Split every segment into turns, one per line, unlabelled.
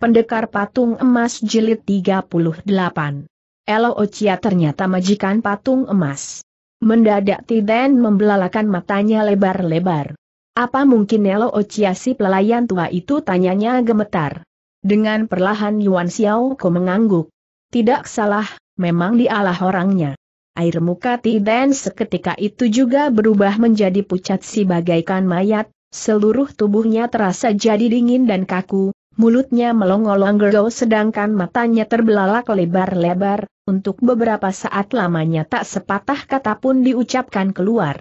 Pendekar Patung Emas Jilid 38. Elo Ochia ternyata majikan patung emas. Mendadak Tiden membelalakan matanya lebar-lebar. Apa mungkin Elo Ochia si pelayan tua itu tanyanya gemetar. Dengan perlahan Yuan Xiao Ko mengangguk. Tidak salah, memang dialah orangnya. Air muka Tiden seketika itu juga berubah menjadi pucat si bagaikan mayat, seluruh tubuhnya terasa jadi dingin dan kaku, mulutnya melongo-longgo sedangkan matanya terbelalak lebar-lebar, untuk beberapa saat lamanya tak sepatah kata pun diucapkan keluar.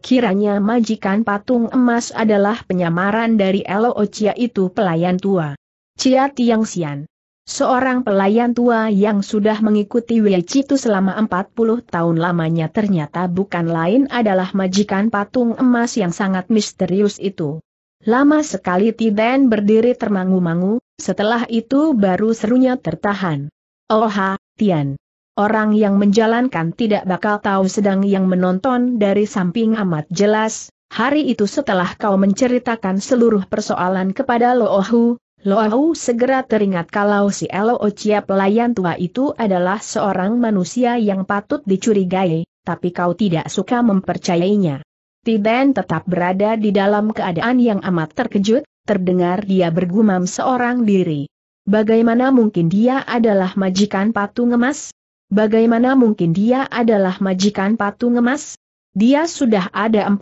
Kiranya majikan patung emas adalah penyamaran dari Elo Ocia itu pelayan tua. Cia Tiang Sian. Seorang pelayan tua yang sudah mengikuti Wei Chitu selama 40 tahun lamanya ternyata bukan lain adalah majikan patung emas yang sangat misterius itu. Lama sekali Tiden berdiri termangu-mangu, setelah itu baru serunya tertahan. Oha, oh Tian. Orang yang menjalankan tidak bakal tahu sedang yang menonton dari samping amat jelas, hari itu setelah kau menceritakan seluruh persoalan kepada Loohu, Loohu segera teringat kalau si Elo Chia pelayan tua itu adalah seorang manusia yang patut dicurigai, tapi kau tidak suka mempercayainya. Tiben tetap berada di dalam keadaan yang amat terkejut, terdengar dia bergumam seorang diri. Bagaimana mungkin dia adalah majikan patung emas? Bagaimana mungkin dia adalah majikan patung emas? Dia sudah ada 40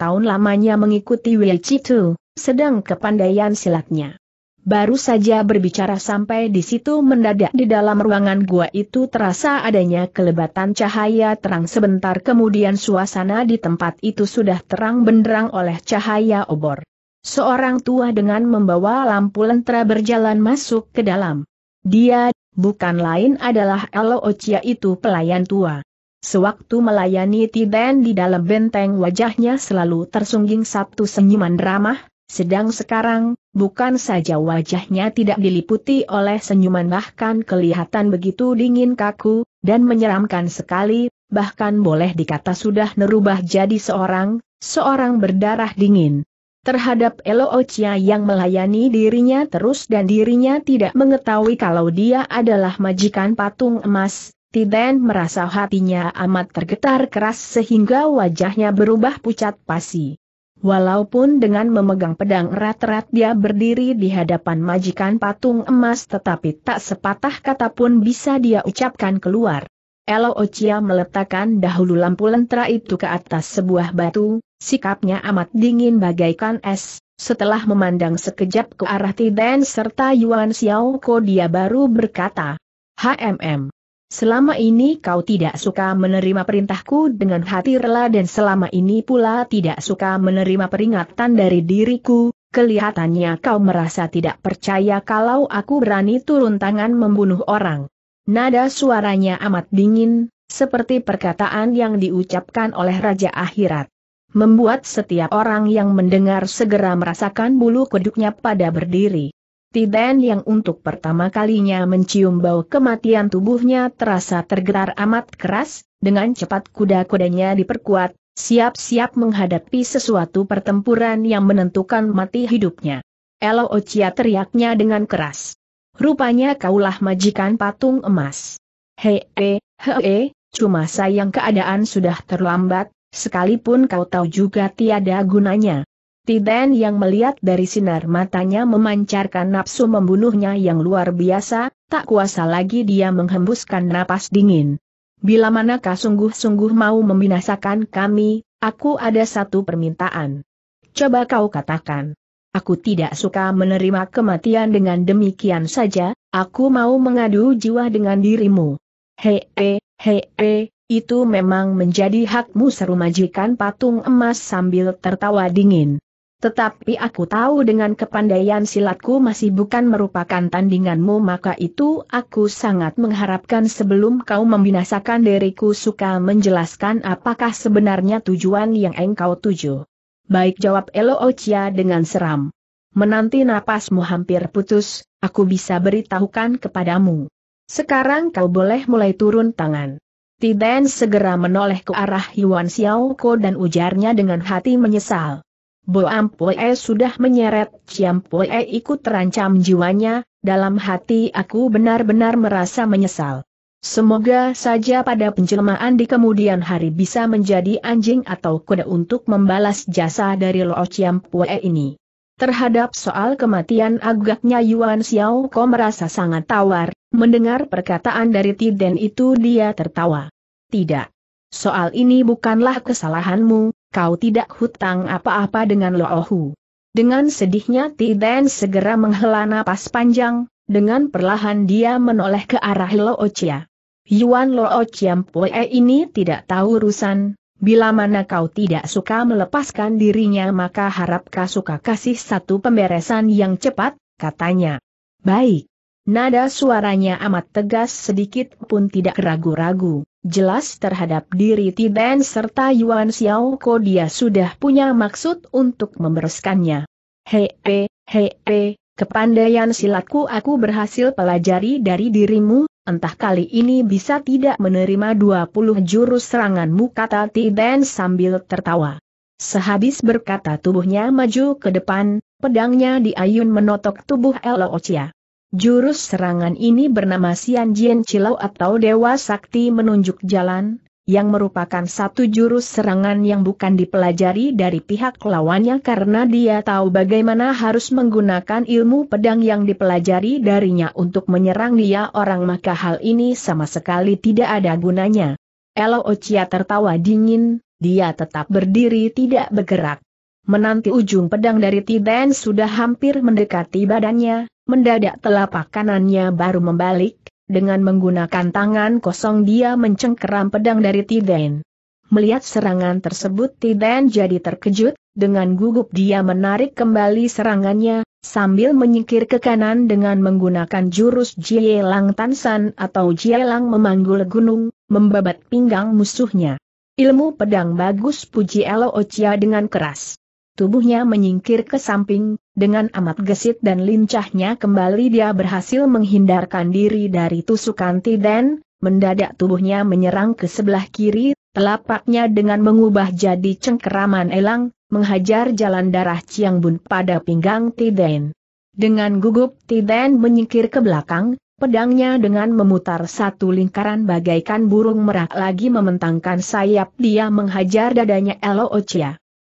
tahun lamanya mengikuti Wei Tu, sedang kepandaian silatnya Baru saja berbicara sampai di situ mendadak di dalam ruangan gua itu terasa adanya kelebatan cahaya terang sebentar kemudian suasana di tempat itu sudah terang benderang oleh cahaya obor. Seorang tua dengan membawa lampu lentera berjalan masuk ke dalam. Dia, bukan lain adalah Elo Ochia itu pelayan tua. Sewaktu melayani Tiden di dalam benteng wajahnya selalu tersungging satu senyuman ramah, sedang sekarang, bukan saja wajahnya tidak diliputi oleh senyuman bahkan kelihatan begitu dingin kaku, dan menyeramkan sekali, bahkan boleh dikata sudah nerubah jadi seorang, seorang berdarah dingin. Terhadap Elo Ochia yang melayani dirinya terus dan dirinya tidak mengetahui kalau dia adalah majikan patung emas, Tiden merasa hatinya amat tergetar keras sehingga wajahnya berubah pucat pasi. Walaupun dengan memegang pedang erat-erat dia berdiri di hadapan majikan patung emas tetapi tak sepatah kata pun bisa dia ucapkan keluar. Elo Ochia meletakkan dahulu lampu lentera itu ke atas sebuah batu, sikapnya amat dingin bagaikan es, setelah memandang sekejap ke arah Tiden serta Yuan Xiao Ko dia baru berkata, HMM. Selama ini kau tidak suka menerima perintahku dengan hati rela dan selama ini pula tidak suka menerima peringatan dari diriku, kelihatannya kau merasa tidak percaya kalau aku berani turun tangan membunuh orang. Nada suaranya amat dingin, seperti perkataan yang diucapkan oleh Raja Akhirat. Membuat setiap orang yang mendengar segera merasakan bulu kuduknya pada berdiri. Tiden yang untuk pertama kalinya mencium bau kematian tubuhnya terasa tergerar amat keras, dengan cepat kuda-kudanya diperkuat, siap-siap menghadapi sesuatu pertempuran yang menentukan mati hidupnya. Elo Ochia teriaknya dengan keras. Rupanya kaulah majikan patung emas. Hei, hei, hei, cuma sayang keadaan sudah terlambat, sekalipun kau tahu juga tiada gunanya. Tiden yang melihat dari sinar matanya memancarkan nafsu membunuhnya yang luar biasa, tak kuasa lagi dia menghembuskan napas dingin. Bila manakah sungguh-sungguh mau membinasakan kami, aku ada satu permintaan. Coba kau katakan. Aku tidak suka menerima kematian dengan demikian saja, aku mau mengadu jiwa dengan dirimu. Hei, hei, hei, itu memang menjadi hakmu seru majikan patung emas sambil tertawa dingin. Tetapi aku tahu dengan kepandaian silatku masih bukan merupakan tandinganmu maka itu aku sangat mengharapkan sebelum kau membinasakan diriku suka menjelaskan apakah sebenarnya tujuan yang engkau tuju. Baik jawab Elo Ochia dengan seram. Menanti napasmu hampir putus, aku bisa beritahukan kepadamu. Sekarang kau boleh mulai turun tangan. Tiden segera menoleh ke arah Yuan Xiao Ko dan ujarnya dengan hati menyesal. Boam E sudah menyeret, Ciam E ikut terancam jiwanya, dalam hati aku benar-benar merasa menyesal. Semoga saja pada penjelmaan di kemudian hari bisa menjadi anjing atau kuda untuk membalas jasa dari Lo Ciam Pue ini. Terhadap soal kematian agaknya Yuan Xiao Ko merasa sangat tawar, mendengar perkataan dari Tiden itu dia tertawa. Tidak. Soal ini bukanlah kesalahanmu, kau tidak hutang apa-apa dengan Loohu. Dengan sedihnya Tiden segera menghela napas panjang, dengan perlahan dia menoleh ke arah Loochia. Yuan Loochia Pue ini tidak tahu urusan, bila mana kau tidak suka melepaskan dirinya maka harap kau suka kasih satu pemberesan yang cepat, katanya. Baik. Nada suaranya amat tegas sedikit pun tidak ragu-ragu, jelas terhadap diri Tiban serta Yuan Xiao Ko dia sudah punya maksud untuk membereskannya. Hei, hei, kepandaian silatku aku berhasil pelajari dari dirimu, entah kali ini bisa tidak menerima 20 jurus seranganmu kata Tiban sambil tertawa. Sehabis berkata tubuhnya maju ke depan, pedangnya diayun menotok tubuh Ochia. Jurus serangan ini bernama Sian Jian Cilau atau Dewa Sakti Menunjuk Jalan, yang merupakan satu jurus serangan yang bukan dipelajari dari pihak lawannya karena dia tahu bagaimana harus menggunakan ilmu pedang yang dipelajari darinya untuk menyerang dia orang maka hal ini sama sekali tidak ada gunanya. Elo Ochia tertawa dingin, dia tetap berdiri tidak bergerak. Menanti ujung pedang dari Tiden sudah hampir mendekati badannya, Mendadak telapak kanannya baru membalik, dengan menggunakan tangan kosong dia mencengkeram pedang dari Tiden. Melihat serangan tersebut Tiden jadi terkejut, dengan gugup dia menarik kembali serangannya, sambil menyingkir ke kanan dengan menggunakan jurus Jielang Tansan atau Jielang memanggul gunung, membabat pinggang musuhnya. Ilmu pedang bagus puji Elo Ochia dengan keras. Tubuhnya menyingkir ke samping, dengan amat gesit dan lincahnya kembali dia berhasil menghindarkan diri dari tusukan Tiden, mendadak tubuhnya menyerang ke sebelah kiri, telapaknya dengan mengubah jadi cengkeraman elang, menghajar jalan darah Ciangbun Bun pada pinggang Tiden. Dengan gugup Tiden menyingkir ke belakang, pedangnya dengan memutar satu lingkaran bagaikan burung merak lagi mementangkan sayap dia menghajar dadanya Elo Ochia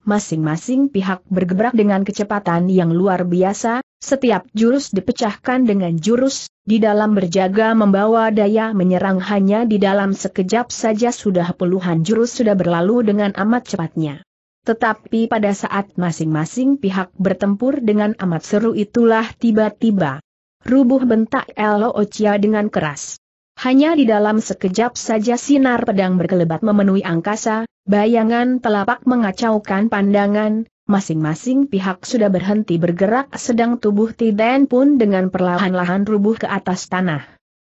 masing-masing pihak bergebrak dengan kecepatan yang luar biasa, setiap jurus dipecahkan dengan jurus, di dalam berjaga membawa daya menyerang hanya di dalam sekejap saja sudah puluhan jurus sudah berlalu dengan amat cepatnya. Tetapi pada saat masing-masing pihak bertempur dengan amat seru itulah tiba-tiba rubuh bentak Elo Ochia dengan keras. Hanya di dalam sekejap saja sinar pedang berkelebat memenuhi angkasa, bayangan telapak mengacaukan pandangan, masing-masing pihak sudah berhenti bergerak sedang tubuh Tiden pun dengan perlahan-lahan rubuh ke atas tanah.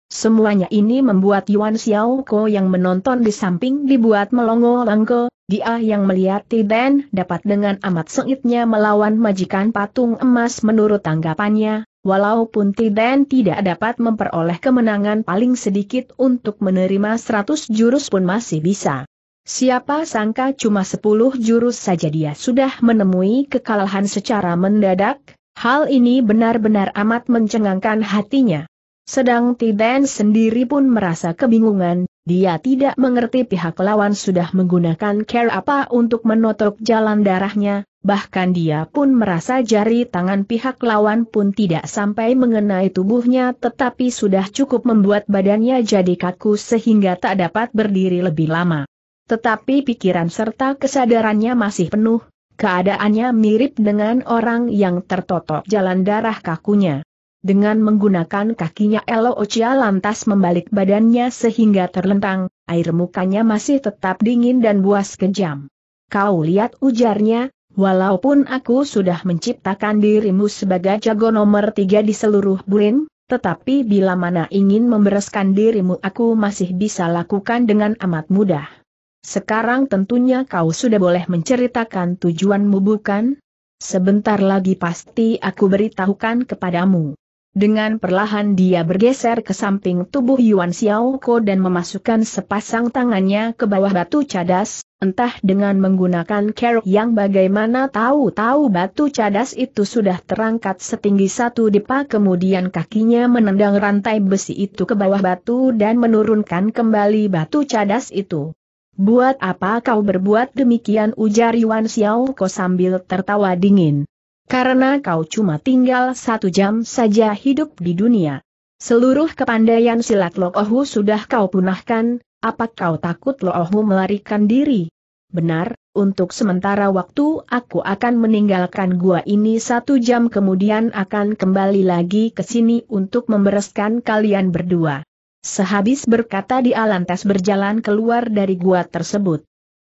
Semuanya ini membuat Yuan Xiao Xiaoko yang menonton di samping dibuat melongo langko dia yang melihat Tiden dapat dengan amat sengitnya melawan majikan patung emas menurut tanggapannya, Walaupun Tiden tidak dapat memperoleh kemenangan paling sedikit untuk menerima 100 jurus pun masih bisa. Siapa sangka cuma 10 jurus saja dia sudah menemui kekalahan secara mendadak, hal ini benar-benar amat mencengangkan hatinya. Sedang Tiden sendiri pun merasa kebingungan, dia tidak mengerti pihak lawan sudah menggunakan care apa untuk menotok jalan darahnya, bahkan dia pun merasa jari tangan pihak lawan pun tidak sampai mengenai tubuhnya tetapi sudah cukup membuat badannya jadi kaku sehingga tak dapat berdiri lebih lama. Tetapi pikiran serta kesadarannya masih penuh, keadaannya mirip dengan orang yang tertotok jalan darah kakunya. Dengan menggunakan kakinya Elo Ocia lantas membalik badannya sehingga terlentang, air mukanya masih tetap dingin dan buas kejam. Kau lihat ujarnya, walaupun aku sudah menciptakan dirimu sebagai jago nomor tiga di seluruh Buin, tetapi bila mana ingin membereskan dirimu aku masih bisa lakukan dengan amat mudah. Sekarang tentunya kau sudah boleh menceritakan tujuanmu bukan? Sebentar lagi pasti aku beritahukan kepadamu. Dengan perlahan dia bergeser ke samping tubuh Yuan Xiaoko dan memasukkan sepasang tangannya ke bawah batu cadas, entah dengan menggunakan kerok yang bagaimana tahu-tahu batu cadas itu sudah terangkat setinggi satu depa kemudian kakinya menendang rantai besi itu ke bawah batu dan menurunkan kembali batu cadas itu. Buat apa kau berbuat demikian ujar Yuan Xiaoko sambil tertawa dingin. Karena kau cuma tinggal satu jam saja hidup di dunia. Seluruh kepandaian silat Loohu sudah kau punahkan, apa kau takut Loohu melarikan diri? Benar, untuk sementara waktu aku akan meninggalkan gua ini satu jam kemudian akan kembali lagi ke sini untuk membereskan kalian berdua. Sehabis berkata di lantas berjalan keluar dari gua tersebut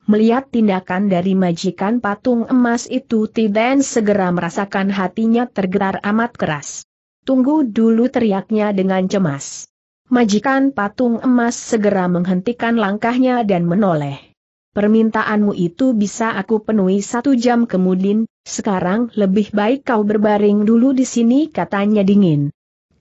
melihat tindakan dari majikan patung emas itu Tiden segera merasakan hatinya tergerar amat keras. Tunggu dulu teriaknya dengan cemas. Majikan patung emas segera menghentikan langkahnya dan menoleh. Permintaanmu itu bisa aku penuhi satu jam kemudian, sekarang lebih baik kau berbaring dulu di sini katanya dingin.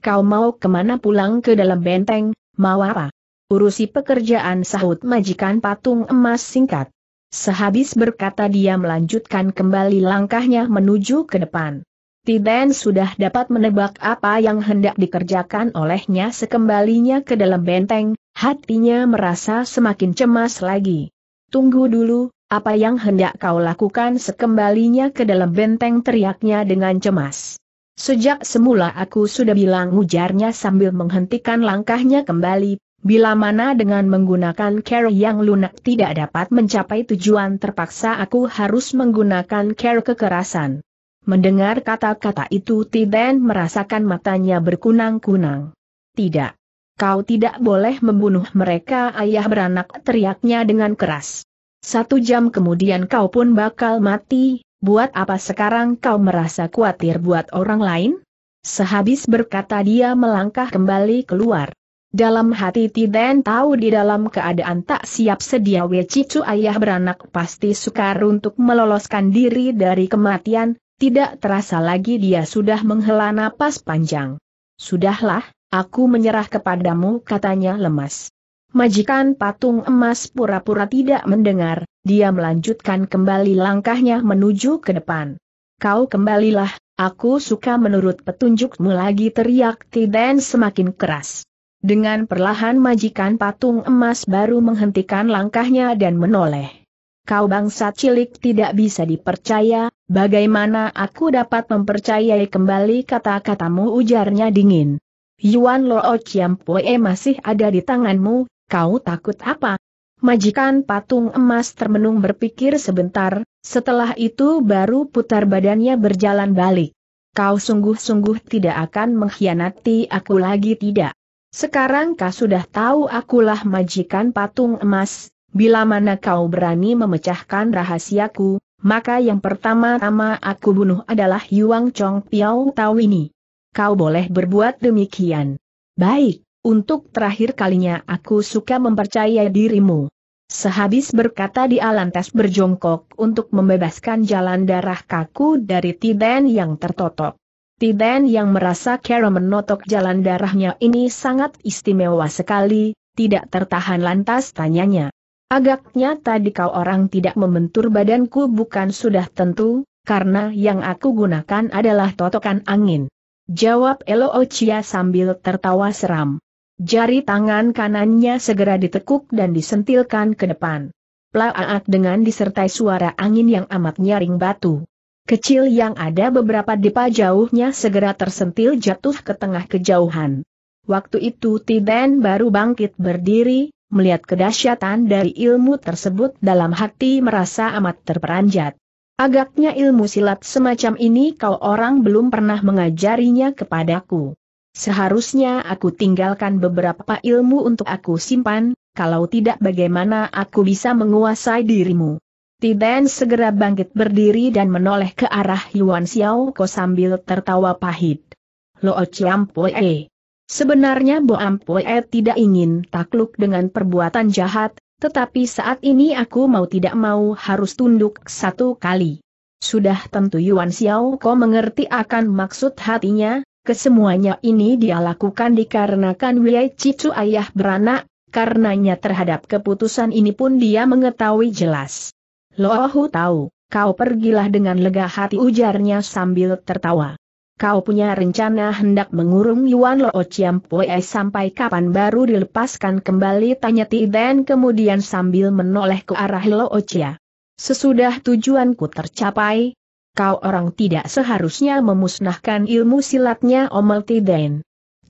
Kau mau kemana pulang ke dalam benteng, mau apa? Urusi pekerjaan sahut majikan patung emas singkat. Sehabis berkata dia melanjutkan kembali langkahnya menuju ke depan. Tiden sudah dapat menebak apa yang hendak dikerjakan olehnya sekembalinya ke dalam benteng, hatinya merasa semakin cemas lagi. Tunggu dulu, apa yang hendak kau lakukan sekembalinya ke dalam benteng teriaknya dengan cemas. Sejak semula aku sudah bilang ujarnya sambil menghentikan langkahnya kembali, Bila mana dengan menggunakan care yang lunak tidak dapat mencapai tujuan terpaksa aku harus menggunakan care kekerasan. Mendengar kata-kata itu Tiden merasakan matanya berkunang-kunang. Tidak. Kau tidak boleh membunuh mereka ayah beranak teriaknya dengan keras. Satu jam kemudian kau pun bakal mati, buat apa sekarang kau merasa khawatir buat orang lain? Sehabis berkata dia melangkah kembali keluar. Dalam hati Tiden tahu di dalam keadaan tak siap sedia Wecicu ayah beranak pasti sukar untuk meloloskan diri dari kematian, tidak terasa lagi dia sudah menghela napas panjang. Sudahlah, aku menyerah kepadamu katanya lemas. Majikan patung emas pura-pura tidak mendengar, dia melanjutkan kembali langkahnya menuju ke depan. Kau kembalilah, aku suka menurut petunjukmu lagi teriak Tiden semakin keras. Dengan perlahan majikan patung emas baru menghentikan langkahnya dan menoleh. Kau bangsa cilik tidak bisa dipercaya, bagaimana aku dapat mempercayai kembali kata-katamu ujarnya dingin. Yuan Lo Chiampoe masih ada di tanganmu, kau takut apa? Majikan patung emas termenung berpikir sebentar, setelah itu baru putar badannya berjalan balik. Kau sungguh-sungguh tidak akan mengkhianati aku lagi tidak? Sekarang kau sudah tahu akulah majikan patung emas, bila mana kau berani memecahkan rahasiaku, maka yang pertama-tama aku bunuh adalah Yuang Chong Piao Tau ini. Kau boleh berbuat demikian. Baik, untuk terakhir kalinya aku suka mempercaya dirimu. Sehabis berkata Di alantas berjongkok untuk membebaskan jalan darah kaku dari tiden yang tertotok. Tidan yang merasa kera menotok jalan darahnya ini sangat istimewa sekali, tidak tertahan lantas tanyanya. Agaknya tadi kau orang tidak membentur badanku bukan sudah tentu, karena yang aku gunakan adalah totokan angin. Jawab Elo Ochia sambil tertawa seram. Jari tangan kanannya segera ditekuk dan disentilkan ke depan. Plaaat dengan disertai suara angin yang amat nyaring batu kecil yang ada beberapa depa jauhnya segera tersentil jatuh ke tengah kejauhan. Waktu itu Tiden baru bangkit berdiri, melihat kedahsyatan dari ilmu tersebut dalam hati merasa amat terperanjat. Agaknya ilmu silat semacam ini kau orang belum pernah mengajarinya kepadaku. Seharusnya aku tinggalkan beberapa ilmu untuk aku simpan, kalau tidak bagaimana aku bisa menguasai dirimu. Tiben segera bangkit berdiri dan menoleh ke arah Yuan Xiao Ko sambil tertawa pahit. Lo Chiam Poe. Sebenarnya Bo Poe tidak ingin takluk dengan perbuatan jahat, tetapi saat ini aku mau tidak mau harus tunduk satu kali. Sudah tentu Yuan Xiao Ko mengerti akan maksud hatinya, kesemuanya ini dia lakukan dikarenakan wilayah Cicu ayah beranak, karenanya terhadap keputusan ini pun dia mengetahui jelas. Lohu tahu, kau pergilah dengan lega hati ujarnya sambil tertawa. Kau punya rencana hendak mengurung Yuan Lo Chiampoe sampai kapan baru dilepaskan kembali tanya Tiden kemudian sambil menoleh ke arah Lo Chia. Sesudah tujuanku tercapai, kau orang tidak seharusnya memusnahkan ilmu silatnya Omel Tiden.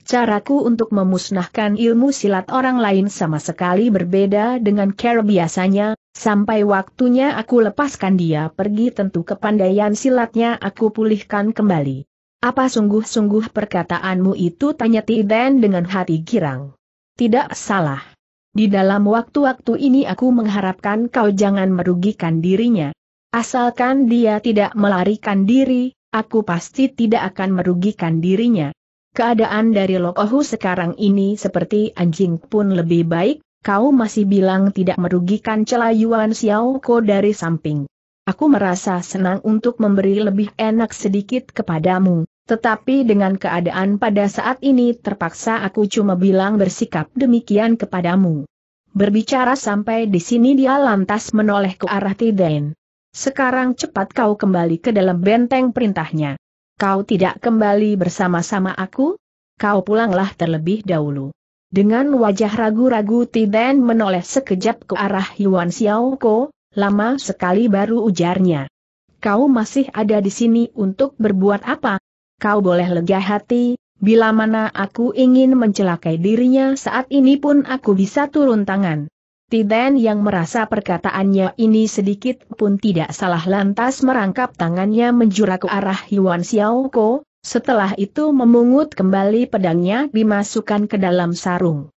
Caraku untuk memusnahkan ilmu silat orang lain sama sekali berbeda dengan cara biasanya, Sampai waktunya aku lepaskan dia pergi tentu kepandaian silatnya aku pulihkan kembali. Apa sungguh-sungguh perkataanmu itu tanya Tiden dengan hati girang. Tidak salah. Di dalam waktu-waktu ini aku mengharapkan kau jangan merugikan dirinya. Asalkan dia tidak melarikan diri, aku pasti tidak akan merugikan dirinya. Keadaan dari Lokohu sekarang ini seperti anjing pun lebih baik kau masih bilang tidak merugikan celayuan Xiao Ko dari samping. Aku merasa senang untuk memberi lebih enak sedikit kepadamu, tetapi dengan keadaan pada saat ini terpaksa aku cuma bilang bersikap demikian kepadamu. Berbicara sampai di sini dia lantas menoleh ke arah Tiden. Sekarang cepat kau kembali ke dalam benteng perintahnya. Kau tidak kembali bersama-sama aku? Kau pulanglah terlebih dahulu. Dengan wajah ragu-ragu Tiden menoleh sekejap ke arah Yuan Xiao Xiaoko, lama sekali baru ujarnya. Kau masih ada di sini untuk berbuat apa? Kau boleh lega hati, bila mana aku ingin mencelakai dirinya saat ini pun aku bisa turun tangan. Tiden yang merasa perkataannya ini sedikit pun tidak salah lantas merangkap tangannya menjura ke arah Yuan Xiao Xiaoko, setelah itu memungut kembali pedangnya dimasukkan ke dalam sarung.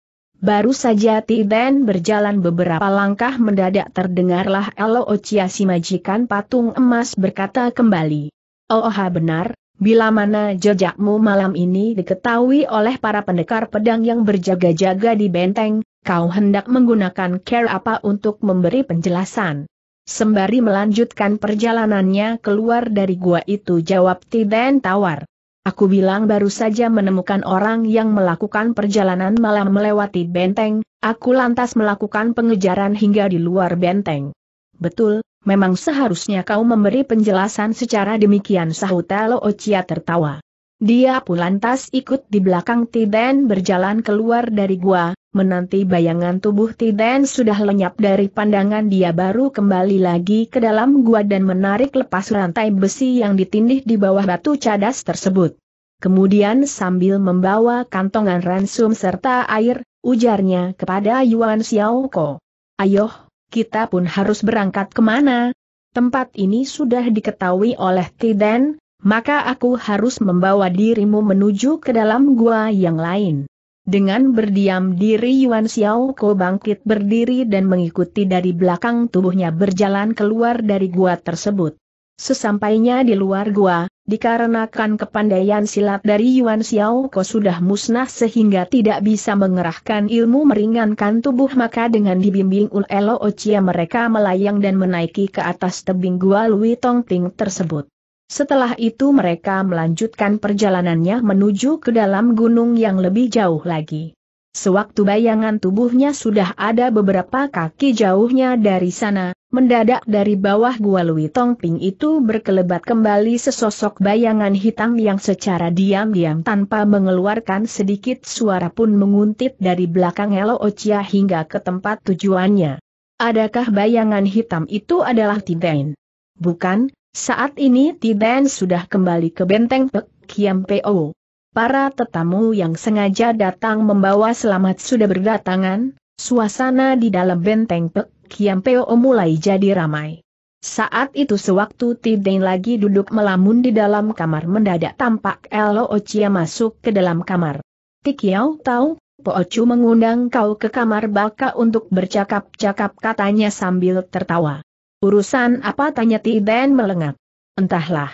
Baru saja Tiden berjalan beberapa langkah mendadak terdengarlah Elo Ochia si majikan patung emas berkata kembali. Oh benar, bila mana jejakmu malam ini diketahui oleh para pendekar pedang yang berjaga-jaga di benteng, kau hendak menggunakan care apa untuk memberi penjelasan. Sembari melanjutkan perjalanannya keluar dari gua itu jawab Tiden tawar. Aku bilang baru saja menemukan orang yang melakukan perjalanan malam melewati benteng, aku lantas melakukan pengejaran hingga di luar benteng. Betul, memang seharusnya kau memberi penjelasan secara demikian sahut Lo Ochia tertawa. Dia pun lantas ikut di belakang Tiden berjalan keluar dari gua, menanti bayangan tubuh Tiden sudah lenyap dari pandangan dia baru kembali lagi ke dalam gua dan menarik lepas rantai besi yang ditindih di bawah batu cadas tersebut. Kemudian sambil membawa kantongan ransum serta air, ujarnya kepada Yuan Xiaoko. Ayoh, kita pun harus berangkat kemana? Tempat ini sudah diketahui oleh Tiden, maka aku harus membawa dirimu menuju ke dalam gua yang lain. Dengan berdiam diri Yuan Xiao Ko bangkit berdiri dan mengikuti dari belakang tubuhnya berjalan keluar dari gua tersebut. Sesampainya di luar gua, dikarenakan kepandaian silat dari Yuan Xiao Ko sudah musnah sehingga tidak bisa mengerahkan ilmu meringankan tubuh maka dengan dibimbing Ulelo Ochia mereka melayang dan menaiki ke atas tebing gua Lui Tong Ting tersebut. Setelah itu mereka melanjutkan perjalanannya menuju ke dalam gunung yang lebih jauh lagi. Sewaktu bayangan tubuhnya sudah ada beberapa kaki jauhnya dari sana, mendadak dari bawah gua Lui Tongping itu berkelebat kembali sesosok bayangan hitam yang secara diam-diam tanpa mengeluarkan sedikit suara pun menguntit dari belakang Elo Ocia hingga ke tempat tujuannya. Adakah bayangan hitam itu adalah Tidain? Bukan, saat ini Tiden sudah kembali ke benteng Pek Kiam Po. Para tetamu yang sengaja datang membawa selamat sudah berdatangan, suasana di dalam benteng Pek Kiam Po mulai jadi ramai. Saat itu sewaktu Tideng lagi duduk melamun di dalam kamar mendadak tampak Elo Ochia masuk ke dalam kamar. Tikiau tahu, Po Ochu mengundang kau ke kamar Baka untuk bercakap-cakap katanya sambil tertawa. Urusan apa tanya Tiden melengak? Entahlah.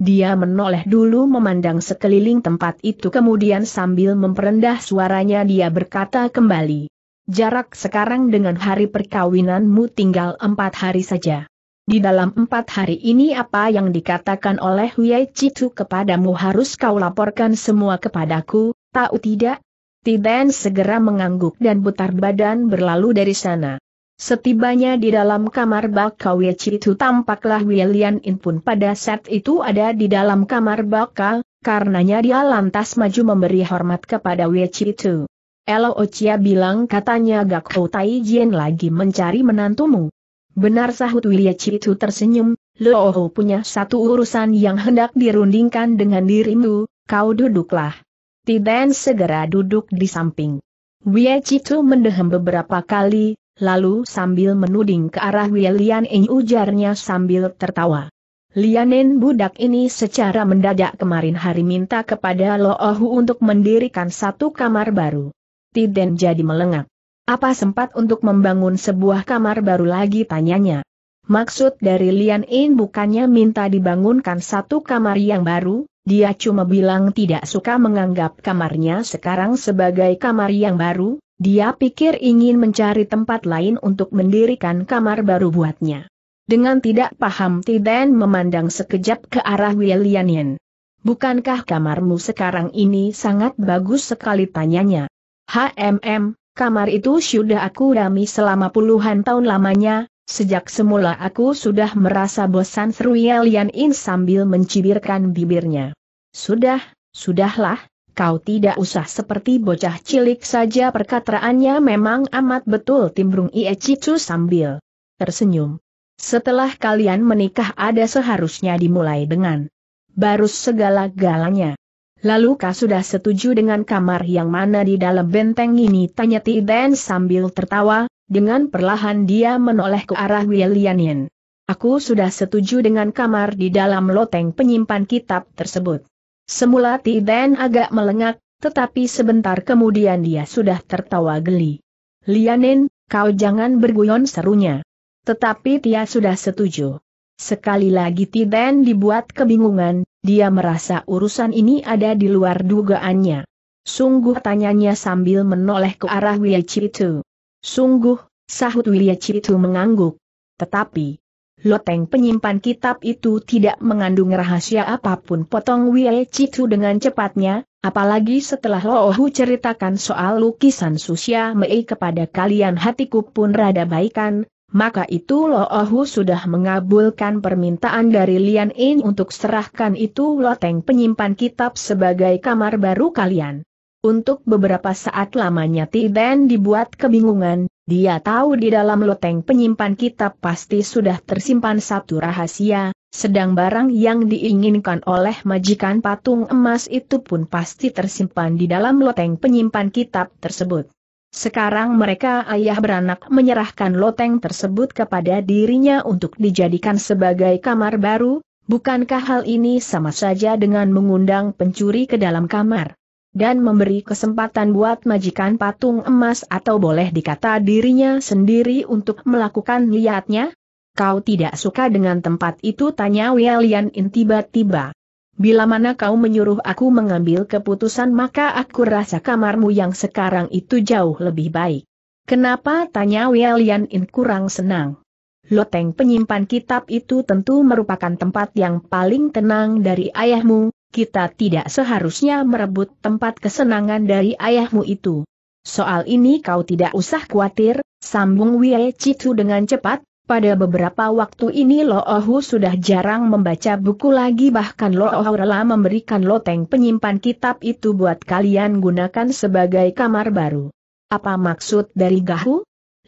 Dia menoleh dulu memandang sekeliling tempat itu kemudian sambil memperendah suaranya dia berkata kembali. Jarak sekarang dengan hari perkawinanmu tinggal empat hari saja. Di dalam empat hari ini apa yang dikatakan oleh Wei Citu kepadamu harus kau laporkan semua kepadaku, tahu tidak? Tiden segera mengangguk dan putar badan berlalu dari sana. Setibanya di dalam kamar Baka itu tampaklah William In pun pada saat itu ada di dalam kamar Baka, karenanya dia lantas maju memberi hormat kepada itu. Elo Ochia bilang katanya gak Tai Taijian lagi mencari menantumu. Benar sahut itu tersenyum, Lo Ho punya satu urusan yang hendak dirundingkan dengan dirimu, kau duduklah. Tiden segera duduk di samping. Wecitu mendehem beberapa kali, lalu sambil menuding ke arah Wilian Eng ujarnya sambil tertawa. Lianin budak ini secara mendadak kemarin hari minta kepada Lo Loohu untuk mendirikan satu kamar baru. Tiden jadi melengak. Apa sempat untuk membangun sebuah kamar baru lagi tanyanya. Maksud dari Lian In bukannya minta dibangunkan satu kamar yang baru, dia cuma bilang tidak suka menganggap kamarnya sekarang sebagai kamar yang baru, dia pikir ingin mencari tempat lain untuk mendirikan kamar baru buatnya. Dengan tidak paham Tiden memandang sekejap ke arah Wilianian. Bukankah kamarmu sekarang ini sangat bagus sekali tanyanya? HMM, kamar itu sudah aku rami selama puluhan tahun lamanya, Sejak semula aku sudah merasa bosan seru Yelian In sambil mencibirkan bibirnya. Sudah, sudahlah, Kau tidak usah seperti bocah cilik saja perkataannya memang amat betul timbrung Ie sambil tersenyum. Setelah kalian menikah ada seharusnya dimulai dengan barus segala-galanya. Lalu kau sudah setuju dengan kamar yang mana di dalam benteng ini? Tanya Tiden sambil tertawa, dengan perlahan dia menoleh ke arah Wilianin. Aku sudah setuju dengan kamar di dalam loteng penyimpan kitab tersebut. Semula Ti Dan agak melengak, tetapi sebentar kemudian dia sudah tertawa geli. Lianin, kau jangan berguyon serunya. Tetapi dia sudah setuju. Sekali lagi Ti Dan dibuat kebingungan, dia merasa urusan ini ada di luar dugaannya. Sungguh tanyanya sambil menoleh ke arah Wiliaci itu. Sungguh, sahut Wiliaci itu mengangguk. Tetapi, loteng penyimpan kitab itu tidak mengandung rahasia apapun potong Wei Chitu dengan cepatnya, apalagi setelah Lohu ceritakan soal lukisan Susia Mei kepada kalian hatiku pun rada baikan, maka itu Lohu sudah mengabulkan permintaan dari Lian In untuk serahkan itu loteng penyimpan kitab sebagai kamar baru kalian. Untuk beberapa saat lamanya Tiden dibuat kebingungan, dia tahu di dalam loteng penyimpan kitab pasti sudah tersimpan satu rahasia, sedang barang yang diinginkan oleh majikan patung emas itu pun pasti tersimpan di dalam loteng penyimpan kitab tersebut. Sekarang mereka ayah beranak menyerahkan loteng tersebut kepada dirinya untuk dijadikan sebagai kamar baru, bukankah hal ini sama saja dengan mengundang pencuri ke dalam kamar? dan memberi kesempatan buat majikan patung emas atau boleh dikata dirinya sendiri untuk melakukan niatnya? Kau tidak suka dengan tempat itu tanya Wialian In tiba-tiba. Bila mana kau menyuruh aku mengambil keputusan maka aku rasa kamarmu yang sekarang itu jauh lebih baik. Kenapa tanya Wialian In kurang senang. Loteng penyimpan kitab itu tentu merupakan tempat yang paling tenang dari ayahmu, kita tidak seharusnya merebut tempat kesenangan dari ayahmu itu. Soal ini kau tidak usah khawatir, sambung Wei Chitu dengan cepat, pada beberapa waktu ini Lo Ohu sudah jarang membaca buku lagi bahkan Lo Ohu rela memberikan loteng penyimpan kitab itu buat kalian gunakan sebagai kamar baru. Apa maksud dari Gahu?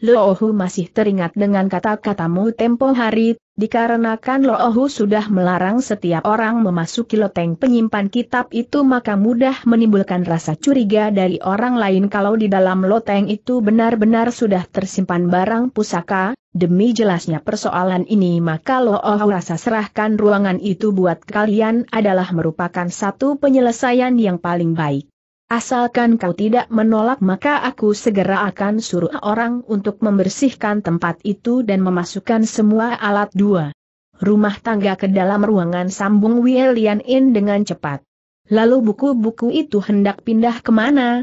Loohu masih teringat dengan kata-katamu tempo hari, dikarenakan Loohu sudah melarang setiap orang memasuki loteng penyimpan kitab itu maka mudah menimbulkan rasa curiga dari orang lain kalau di dalam loteng itu benar-benar sudah tersimpan barang pusaka, demi jelasnya persoalan ini maka Loohu rasa serahkan ruangan itu buat kalian adalah merupakan satu penyelesaian yang paling baik. Asalkan kau tidak menolak maka aku segera akan suruh orang untuk membersihkan tempat itu dan memasukkan semua alat dua rumah tangga ke dalam ruangan sambung William In dengan cepat. Lalu buku-buku itu hendak pindah kemana?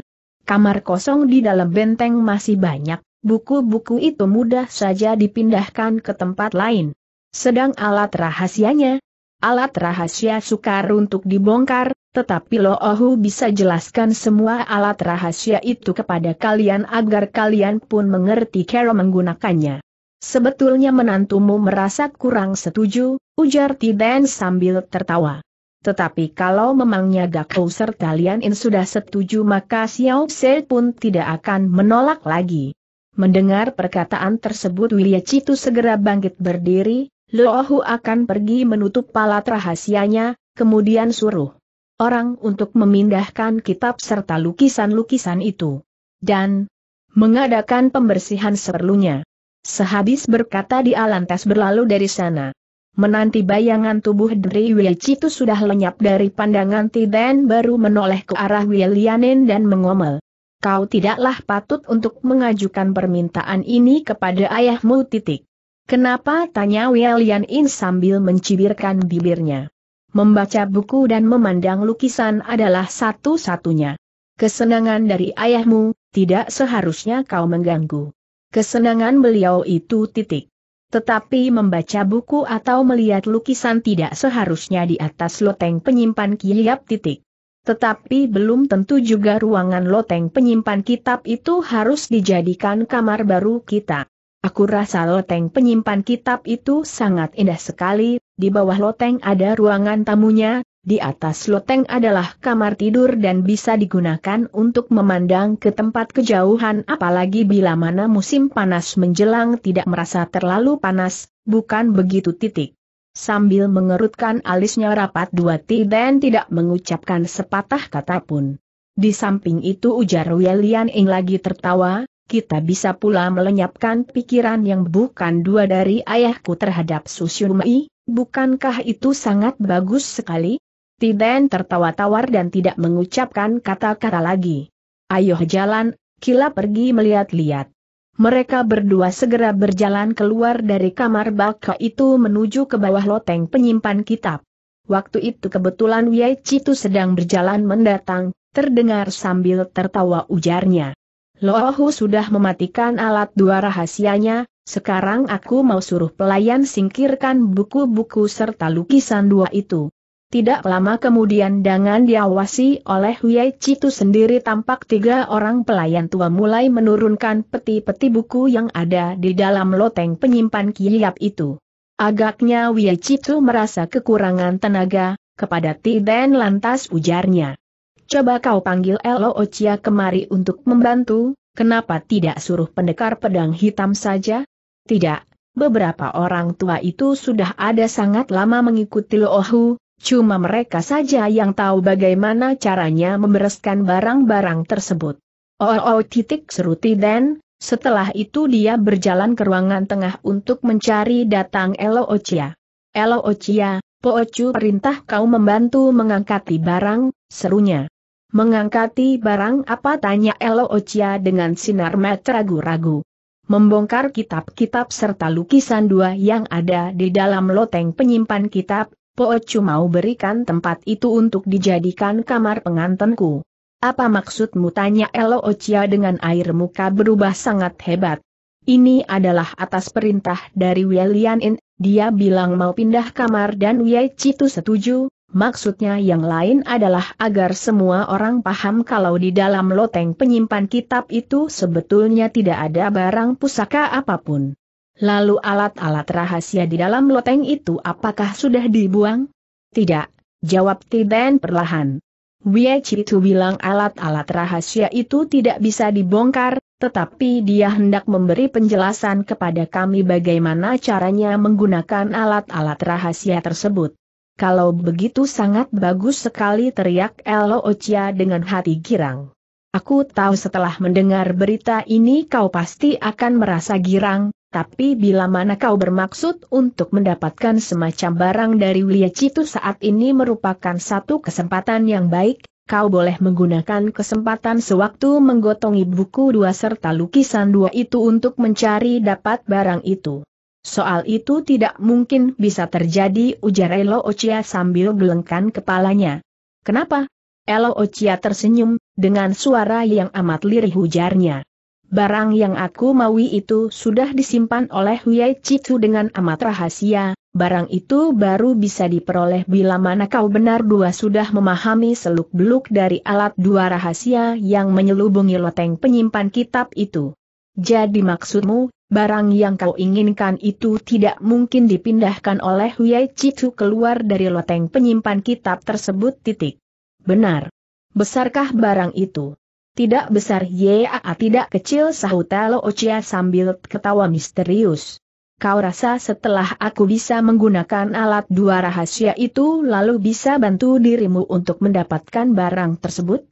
Kamar kosong di dalam benteng masih banyak, buku-buku itu mudah saja dipindahkan ke tempat lain. Sedang alat rahasianya, alat rahasia sukar untuk dibongkar, tetapi Lo Ohu bisa jelaskan semua alat rahasia itu kepada kalian agar kalian pun mengerti cara menggunakannya. Sebetulnya menantumu merasa kurang setuju, ujar Tiden sambil tertawa. Tetapi kalau memangnya Gakou serta Lian sudah setuju maka Xiao Se pun tidak akan menolak lagi. Mendengar perkataan tersebut Wilya Citu segera bangkit berdiri, Luohu akan pergi menutup palat rahasianya, kemudian suruh orang untuk memindahkan kitab serta lukisan-lukisan itu. Dan mengadakan pembersihan seperlunya. Sehabis berkata di alantas berlalu dari sana. Menanti bayangan tubuh Dri Wiechi itu sudah lenyap dari pandangan Tiden baru menoleh ke arah Willianen dan mengomel. Kau tidaklah patut untuk mengajukan permintaan ini kepada ayahmu titik. Kenapa tanya Wilianin sambil mencibirkan bibirnya. Membaca buku dan memandang lukisan adalah satu-satunya. Kesenangan dari ayahmu, tidak seharusnya kau mengganggu. Kesenangan beliau itu titik. Tetapi membaca buku atau melihat lukisan tidak seharusnya di atas loteng penyimpan kitab titik. Tetapi belum tentu juga ruangan loteng penyimpan kitab itu harus dijadikan kamar baru kita. Aku rasa loteng penyimpan kitab itu sangat indah sekali, di bawah loteng ada ruangan tamunya, di atas loteng adalah kamar tidur dan bisa digunakan untuk memandang ke tempat kejauhan apalagi bila mana musim panas menjelang tidak merasa terlalu panas, bukan begitu titik. Sambil mengerutkan alisnya rapat dua ti dan tidak mengucapkan sepatah kata pun. Di samping itu ujar Wielian Ing lagi tertawa, kita bisa pula melenyapkan pikiran yang bukan dua dari ayahku terhadap Susyumai, bukankah itu sangat bagus sekali? Tiden tertawa tawar dan tidak mengucapkan kata-kata lagi. Ayo jalan, Kila pergi melihat-lihat. Mereka berdua segera berjalan keluar dari kamar baka itu menuju ke bawah loteng penyimpan kitab. Waktu itu kebetulan Wei Citu sedang berjalan mendatang, terdengar sambil tertawa ujarnya. Lohu sudah mematikan alat dua rahasianya, sekarang aku mau suruh pelayan singkirkan buku-buku serta lukisan dua itu. Tidak lama kemudian dengan diawasi oleh Wei Citu sendiri tampak tiga orang pelayan tua mulai menurunkan peti-peti buku yang ada di dalam loteng penyimpan kiyap itu. Agaknya Wei Citu merasa kekurangan tenaga, kepada Tiden lantas ujarnya. Coba kau panggil Elo Ochia kemari untuk membantu, kenapa tidak suruh pendekar pedang hitam saja? Tidak, beberapa orang tua itu sudah ada sangat lama mengikuti Lohu, cuma mereka saja yang tahu bagaimana caranya membereskan barang-barang tersebut. Oh, oh titik seruti dan, setelah itu dia berjalan ke ruangan tengah untuk mencari datang Elo Ochia. Elo Ochia, Poocu perintah kau membantu mengangkati barang, serunya. Mengangkati barang apa tanya Elo Ochia dengan sinar mata ragu-ragu membongkar kitab-kitab serta lukisan dua yang ada di dalam loteng penyimpan kitab, Poocu mau berikan tempat itu untuk dijadikan kamar pengantenku. Apa maksudmu tanya Elo Ochia dengan air muka berubah sangat hebat. Ini adalah atas perintah dari Wei Lianin, dia bilang mau pindah kamar dan Wei tu setuju, Maksudnya yang lain adalah agar semua orang paham kalau di dalam loteng penyimpan kitab itu sebetulnya tidak ada barang pusaka apapun. Lalu alat-alat rahasia di dalam loteng itu apakah sudah dibuang? Tidak, jawab Tiben perlahan. Wieci itu bilang alat-alat rahasia itu tidak bisa dibongkar, tetapi dia hendak memberi penjelasan kepada kami bagaimana caranya menggunakan alat-alat rahasia tersebut. Kalau begitu sangat bagus sekali teriak Elo Ocia dengan hati girang. Aku tahu setelah mendengar berita ini kau pasti akan merasa girang, tapi bila mana kau bermaksud untuk mendapatkan semacam barang dari Wilia Citu saat ini merupakan satu kesempatan yang baik, kau boleh menggunakan kesempatan sewaktu menggotongi buku dua serta lukisan dua itu untuk mencari dapat barang itu. Soal itu tidak mungkin bisa terjadi ujar Elo Ochia sambil gelengkan kepalanya. Kenapa? Elo Ochia tersenyum, dengan suara yang amat lirih hujarnya. Barang yang aku maui itu sudah disimpan oleh Huyai Chitu dengan amat rahasia, barang itu baru bisa diperoleh bila mana kau benar dua sudah memahami seluk-beluk dari alat dua rahasia yang menyelubungi loteng penyimpan kitab itu. Jadi maksudmu, barang yang kau inginkan itu tidak mungkin dipindahkan oleh Huyai Chitu keluar dari loteng penyimpan kitab tersebut titik. Benar. Besarkah barang itu? Tidak besar ya tidak kecil sahut Talo Ochia sambil ketawa misterius. Kau rasa setelah aku bisa menggunakan alat dua rahasia itu lalu bisa bantu dirimu untuk mendapatkan barang tersebut?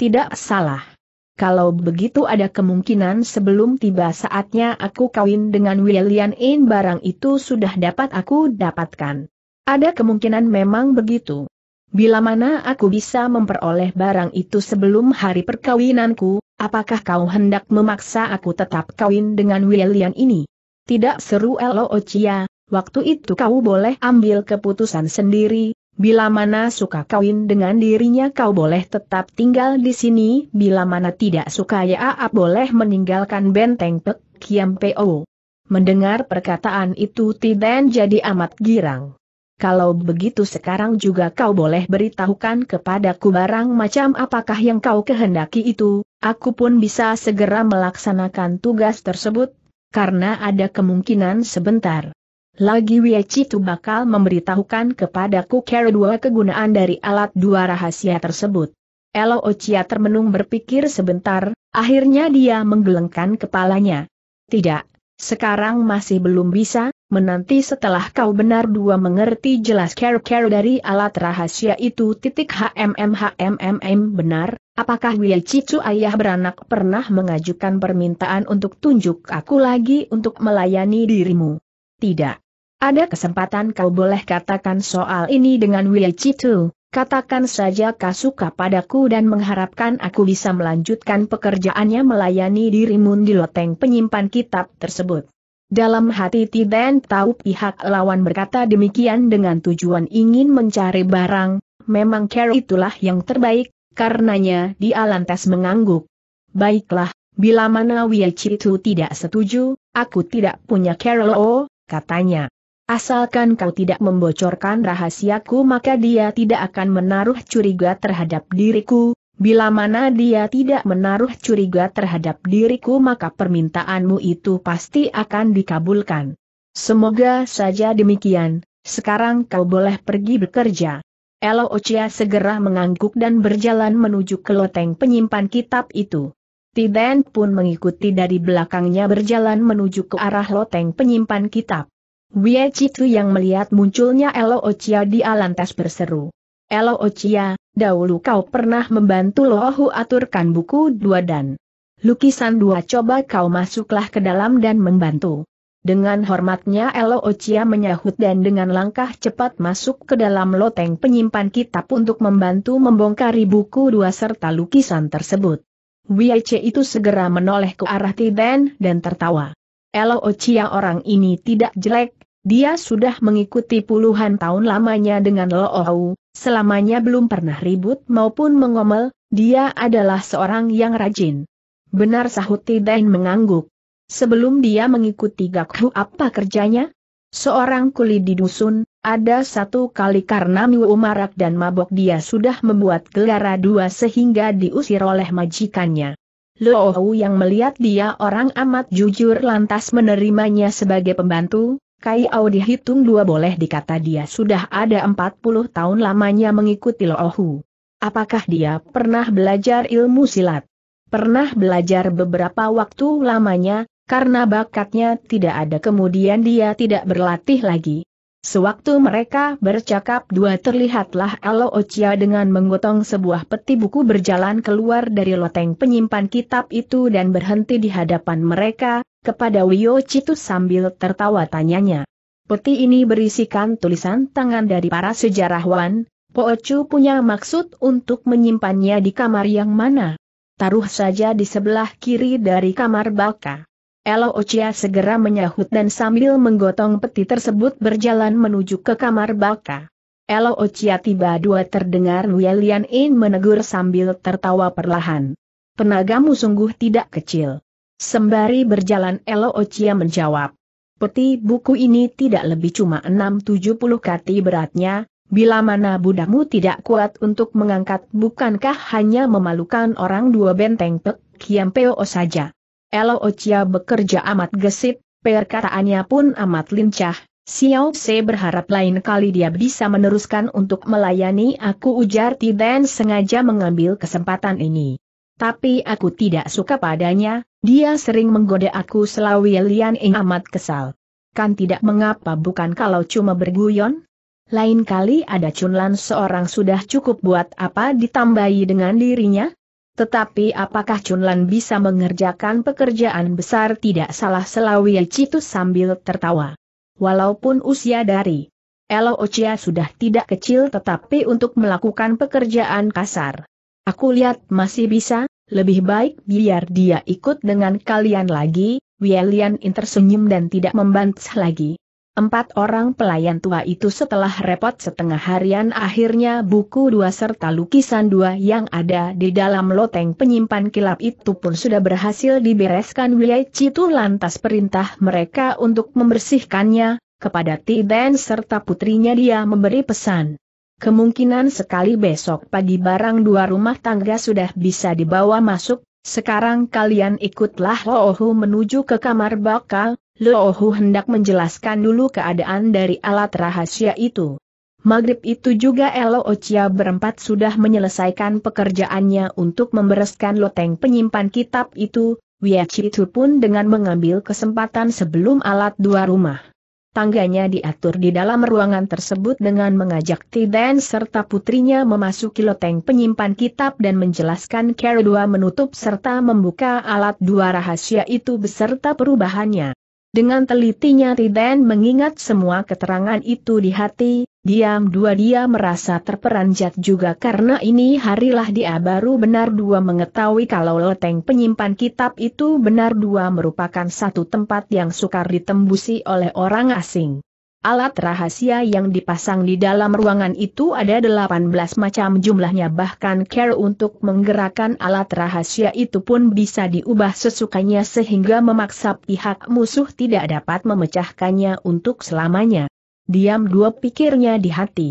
Tidak salah kalau begitu ada kemungkinan sebelum tiba saatnya aku kawin dengan William In barang itu sudah dapat aku dapatkan. Ada kemungkinan memang begitu. Bila mana aku bisa memperoleh barang itu sebelum hari perkawinanku, apakah kau hendak memaksa aku tetap kawin dengan William ini? Tidak seru Elo Ochia, waktu itu kau boleh ambil keputusan sendiri, Bila mana suka kawin dengan dirinya kau boleh tetap tinggal di sini, bila mana tidak suka ya Aap boleh meninggalkan benteng Pek Kiam Po. Mendengar perkataan itu Tiden jadi amat girang. Kalau begitu sekarang juga kau boleh beritahukan kepadaku barang macam apakah yang kau kehendaki itu, aku pun bisa segera melaksanakan tugas tersebut, karena ada kemungkinan sebentar. Lagi Wiecitu bakal memberitahukan kepadaku cara dua kegunaan dari alat dua rahasia tersebut. Elo Ochia termenung berpikir sebentar, akhirnya dia menggelengkan kepalanya. Tidak, sekarang masih belum bisa, menanti setelah kau benar dua mengerti jelas care-care dari alat rahasia itu titik HMMHMMM benar, apakah Wiecitu ayah beranak pernah mengajukan permintaan untuk tunjuk aku lagi untuk melayani dirimu? Tidak. Ada kesempatan kau boleh katakan soal ini dengan Wei Chitu, katakan saja kau suka padaku dan mengharapkan aku bisa melanjutkan pekerjaannya melayani dirimu di loteng penyimpan kitab tersebut. Dalam hati Tiden tahu pihak lawan berkata demikian dengan tujuan ingin mencari barang, memang Carol itulah yang terbaik, karenanya di lantas mengangguk. Baiklah, bila mana Wei Chitu tidak setuju, aku tidak punya Carol Oh, katanya. Asalkan kau tidak membocorkan rahasiaku maka dia tidak akan menaruh curiga terhadap diriku, bila mana dia tidak menaruh curiga terhadap diriku maka permintaanmu itu pasti akan dikabulkan. Semoga saja demikian, sekarang kau boleh pergi bekerja. Elo Ochia segera mengangguk dan berjalan menuju ke loteng penyimpan kitab itu. Tiden pun mengikuti dari belakangnya berjalan menuju ke arah loteng penyimpan kitab. Wie Citu yang melihat munculnya Elo Ochia di alantas berseru. Elo Ochia, dahulu kau pernah membantu Lohu aturkan buku dua dan lukisan dua coba kau masuklah ke dalam dan membantu. Dengan hormatnya Elo Ochia menyahut dan dengan langkah cepat masuk ke dalam loteng penyimpan kitab untuk membantu membongkari buku dua serta lukisan tersebut. Wiece itu segera menoleh ke arah Tiden dan tertawa. Elo Ochia orang ini tidak jelek, dia sudah mengikuti puluhan tahun lamanya dengan Looau, selamanya belum pernah ribut maupun mengomel, dia adalah seorang yang rajin. Benar sahut Tidain mengangguk. Sebelum dia mengikuti Gakhu apa kerjanya? Seorang kuli di dusun, ada satu kali karena Miu Marak dan mabok dia sudah membuat gelara dua sehingga diusir oleh majikannya. Loohu yang melihat dia orang amat jujur lantas menerimanya sebagai pembantu, Kai Au hitung dua boleh dikata dia sudah ada 40 tahun lamanya mengikuti Lohu. Apakah dia pernah belajar ilmu silat? Pernah belajar beberapa waktu lamanya, karena bakatnya tidak ada kemudian dia tidak berlatih lagi. Sewaktu mereka bercakap dua terlihatlah Elo Ochia dengan menggotong sebuah peti buku berjalan keluar dari loteng penyimpan kitab itu dan berhenti di hadapan mereka, kepada Wio Citu sambil tertawa tanyanya. Peti ini berisikan tulisan tangan dari para sejarawan, Po Chu punya maksud untuk menyimpannya di kamar yang mana? Taruh saja di sebelah kiri dari kamar Baka. Elo Ochia segera menyahut dan sambil menggotong peti tersebut berjalan menuju ke kamar Baka. Elo Ochia tiba dua terdengar William In menegur sambil tertawa perlahan. Penagamu sungguh tidak kecil. Sembari berjalan Elo Ochia menjawab. Peti buku ini tidak lebih cuma 670 kati beratnya, bila mana budakmu tidak kuat untuk mengangkat bukankah hanya memalukan orang dua benteng Pek Kiam Peo saja. Elo Ochia bekerja amat gesit, perkataannya pun amat lincah, Xiao Se berharap lain kali dia bisa meneruskan untuk melayani aku ujar Tiden sengaja mengambil kesempatan ini. Tapi aku tidak suka padanya, dia sering menggoda aku selawi Lian Ing amat kesal. Kan tidak mengapa bukan kalau cuma berguyon? Lain kali ada Chunlan seorang sudah cukup buat apa ditambahi dengan dirinya? Tetapi apakah Chunlan bisa mengerjakan pekerjaan besar tidak salah selawi Citu sambil tertawa. Walaupun usia dari Elo Ochia sudah tidak kecil tetapi untuk melakukan pekerjaan kasar. Aku lihat masih bisa, lebih baik biar dia ikut dengan kalian lagi, Wielian In tersenyum dan tidak membantah lagi. Empat orang pelayan tua itu setelah repot setengah harian akhirnya buku dua serta lukisan dua yang ada di dalam loteng penyimpan kilap itu pun sudah berhasil dibereskan Wiai Citu lantas perintah mereka untuk membersihkannya, kepada Tiden serta putrinya dia memberi pesan. Kemungkinan sekali besok pagi barang dua rumah tangga sudah bisa dibawa masuk, sekarang kalian ikutlah Loohu menuju ke kamar bakal, Loohu hendak menjelaskan dulu keadaan dari alat rahasia itu. Maghrib itu juga Elo Ochia berempat sudah menyelesaikan pekerjaannya untuk membereskan loteng penyimpan kitab itu, Wiachi itu pun dengan mengambil kesempatan sebelum alat dua rumah Tangganya diatur di dalam ruangan tersebut dengan mengajak Tiden serta putrinya memasuki loteng penyimpan kitab dan menjelaskan Kera dua menutup serta membuka alat dua rahasia itu beserta perubahannya. Dengan telitinya Tiden mengingat semua keterangan itu di hati, diam-dua dia merasa terperanjat juga karena ini harilah dia baru benar dua mengetahui kalau leteng penyimpan kitab itu benar dua merupakan satu tempat yang sukar ditembusi oleh orang asing. Alat rahasia yang dipasang di dalam ruangan itu ada 18 macam jumlahnya bahkan care untuk menggerakkan alat rahasia itu pun bisa diubah sesukanya sehingga memaksa pihak musuh tidak dapat memecahkannya untuk selamanya. Diam dua pikirnya di hati.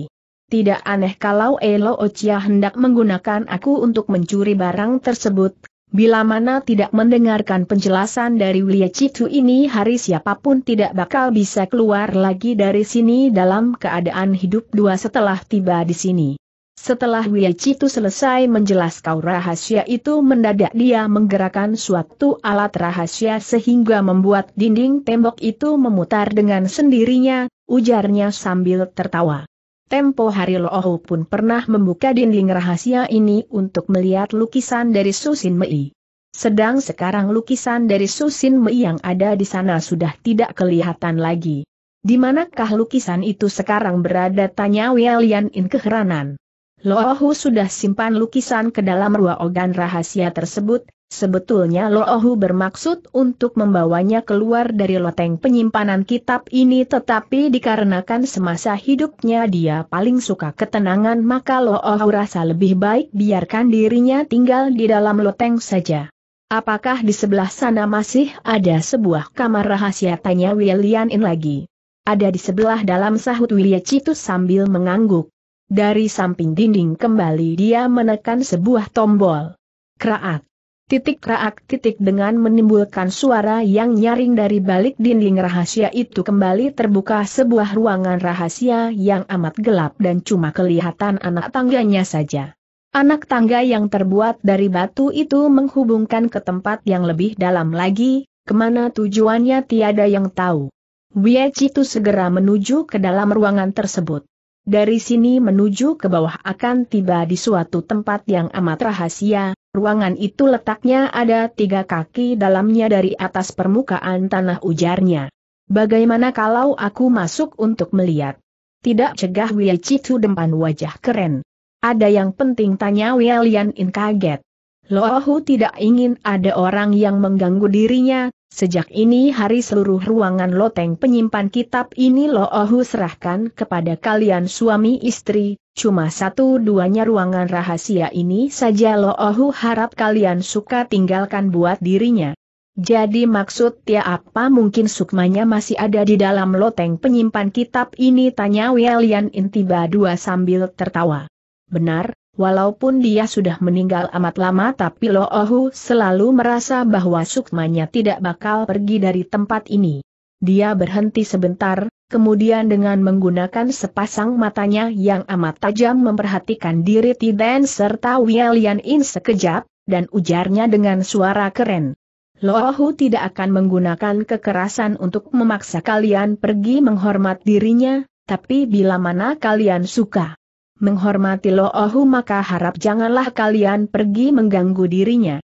Tidak aneh kalau Elo Ochia hendak menggunakan aku untuk mencuri barang tersebut, Bila mana tidak mendengarkan penjelasan dari Wilia Citu ini hari siapapun tidak bakal bisa keluar lagi dari sini dalam keadaan hidup dua setelah tiba di sini. Setelah Wilia Citu selesai menjelaskan rahasia itu mendadak dia menggerakkan suatu alat rahasia sehingga membuat dinding tembok itu memutar dengan sendirinya, ujarnya sambil tertawa. Tempo hari Loohu pun pernah membuka dinding rahasia ini untuk melihat lukisan dari Susin Mei. Sedang sekarang lukisan dari Susin Mei yang ada di sana sudah tidak kelihatan lagi. Di manakah lukisan itu sekarang berada tanya Wialian In keheranan. Loohu sudah simpan lukisan ke dalam ruang organ rahasia tersebut, Sebetulnya Loohu bermaksud untuk membawanya keluar dari loteng penyimpanan kitab ini tetapi dikarenakan semasa hidupnya dia paling suka ketenangan maka Loohu rasa lebih baik biarkan dirinya tinggal di dalam loteng saja. Apakah di sebelah sana masih ada sebuah kamar rahasia tanya William In lagi. Ada di sebelah dalam sahut William Citus sambil mengangguk. Dari samping dinding kembali dia menekan sebuah tombol. Kraat. Titik raak titik dengan menimbulkan suara yang nyaring dari balik dinding rahasia itu kembali terbuka sebuah ruangan rahasia yang amat gelap dan cuma kelihatan anak tangganya saja. Anak tangga yang terbuat dari batu itu menghubungkan ke tempat yang lebih dalam lagi, kemana tujuannya tiada yang tahu. Wei itu segera menuju ke dalam ruangan tersebut. Dari sini menuju ke bawah akan tiba di suatu tempat yang amat rahasia, Ruangan itu letaknya ada tiga kaki dalamnya dari atas permukaan tanah ujarnya. Bagaimana kalau aku masuk untuk melihat? Tidak cegah Wei Chitu depan wajah keren. Ada yang penting tanya Wia Lian In kaget. Lohu tidak ingin ada orang yang mengganggu dirinya, sejak ini hari seluruh ruangan loteng penyimpan kitab ini Lohu serahkan kepada kalian suami istri, Cuma satu-duanya ruangan rahasia ini saja Loohu harap kalian suka tinggalkan buat dirinya. Jadi maksud dia apa mungkin sukmanya masih ada di dalam loteng penyimpan kitab ini tanya Welian Intiba dua sambil tertawa. Benar, walaupun dia sudah meninggal amat lama tapi Loohu selalu merasa bahwa sukmanya tidak bakal pergi dari tempat ini. Dia berhenti sebentar, kemudian dengan menggunakan sepasang matanya yang amat tajam memperhatikan diri Tiden serta Wielian In sekejap, dan ujarnya dengan suara keren. Lohu tidak akan menggunakan kekerasan untuk memaksa kalian pergi menghormat dirinya, tapi bila mana kalian suka menghormati Lohu maka harap janganlah kalian pergi mengganggu dirinya.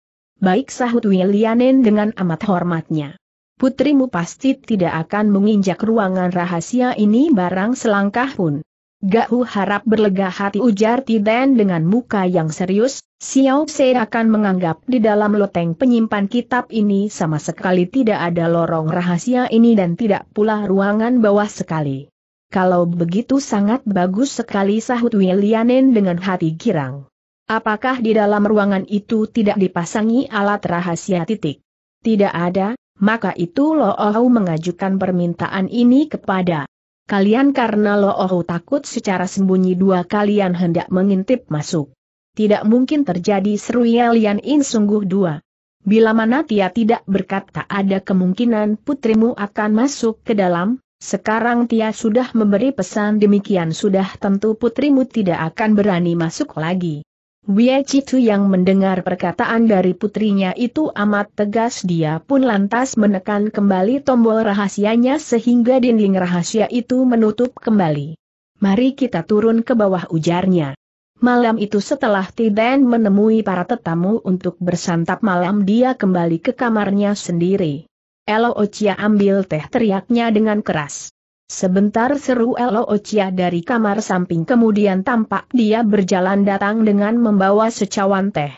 Baik sahut Wielianin dengan amat hormatnya putrimu pasti tidak akan menginjak ruangan rahasia ini barang selangkah pun. Gahu harap berlega hati ujar Tiden dengan muka yang serius, Xiao Se akan menganggap di dalam loteng penyimpan kitab ini sama sekali tidak ada lorong rahasia ini dan tidak pula ruangan bawah sekali. Kalau begitu sangat bagus sekali sahut Wilianen dengan hati girang. Apakah di dalam ruangan itu tidak dipasangi alat rahasia titik? Tidak ada, maka itu Lo Ohu mengajukan permintaan ini kepada kalian karena Lo Ohu takut secara sembunyi dua kalian hendak mengintip masuk. Tidak mungkin terjadi seru Yelian ya, In sungguh dua. Bila mana Tia tidak berkata ada kemungkinan putrimu akan masuk ke dalam, sekarang Tia sudah memberi pesan demikian sudah tentu putrimu tidak akan berani masuk lagi. Wei Citu yang mendengar perkataan dari putrinya itu amat tegas dia pun lantas menekan kembali tombol rahasianya sehingga dinding rahasia itu menutup kembali. Mari kita turun ke bawah ujarnya. Malam itu setelah Tiden menemui para tetamu untuk bersantap malam dia kembali ke kamarnya sendiri. Elo Ochia ambil teh teriaknya dengan keras. Sebentar seru Elo Ocia dari kamar samping kemudian tampak dia berjalan datang dengan membawa secawan teh.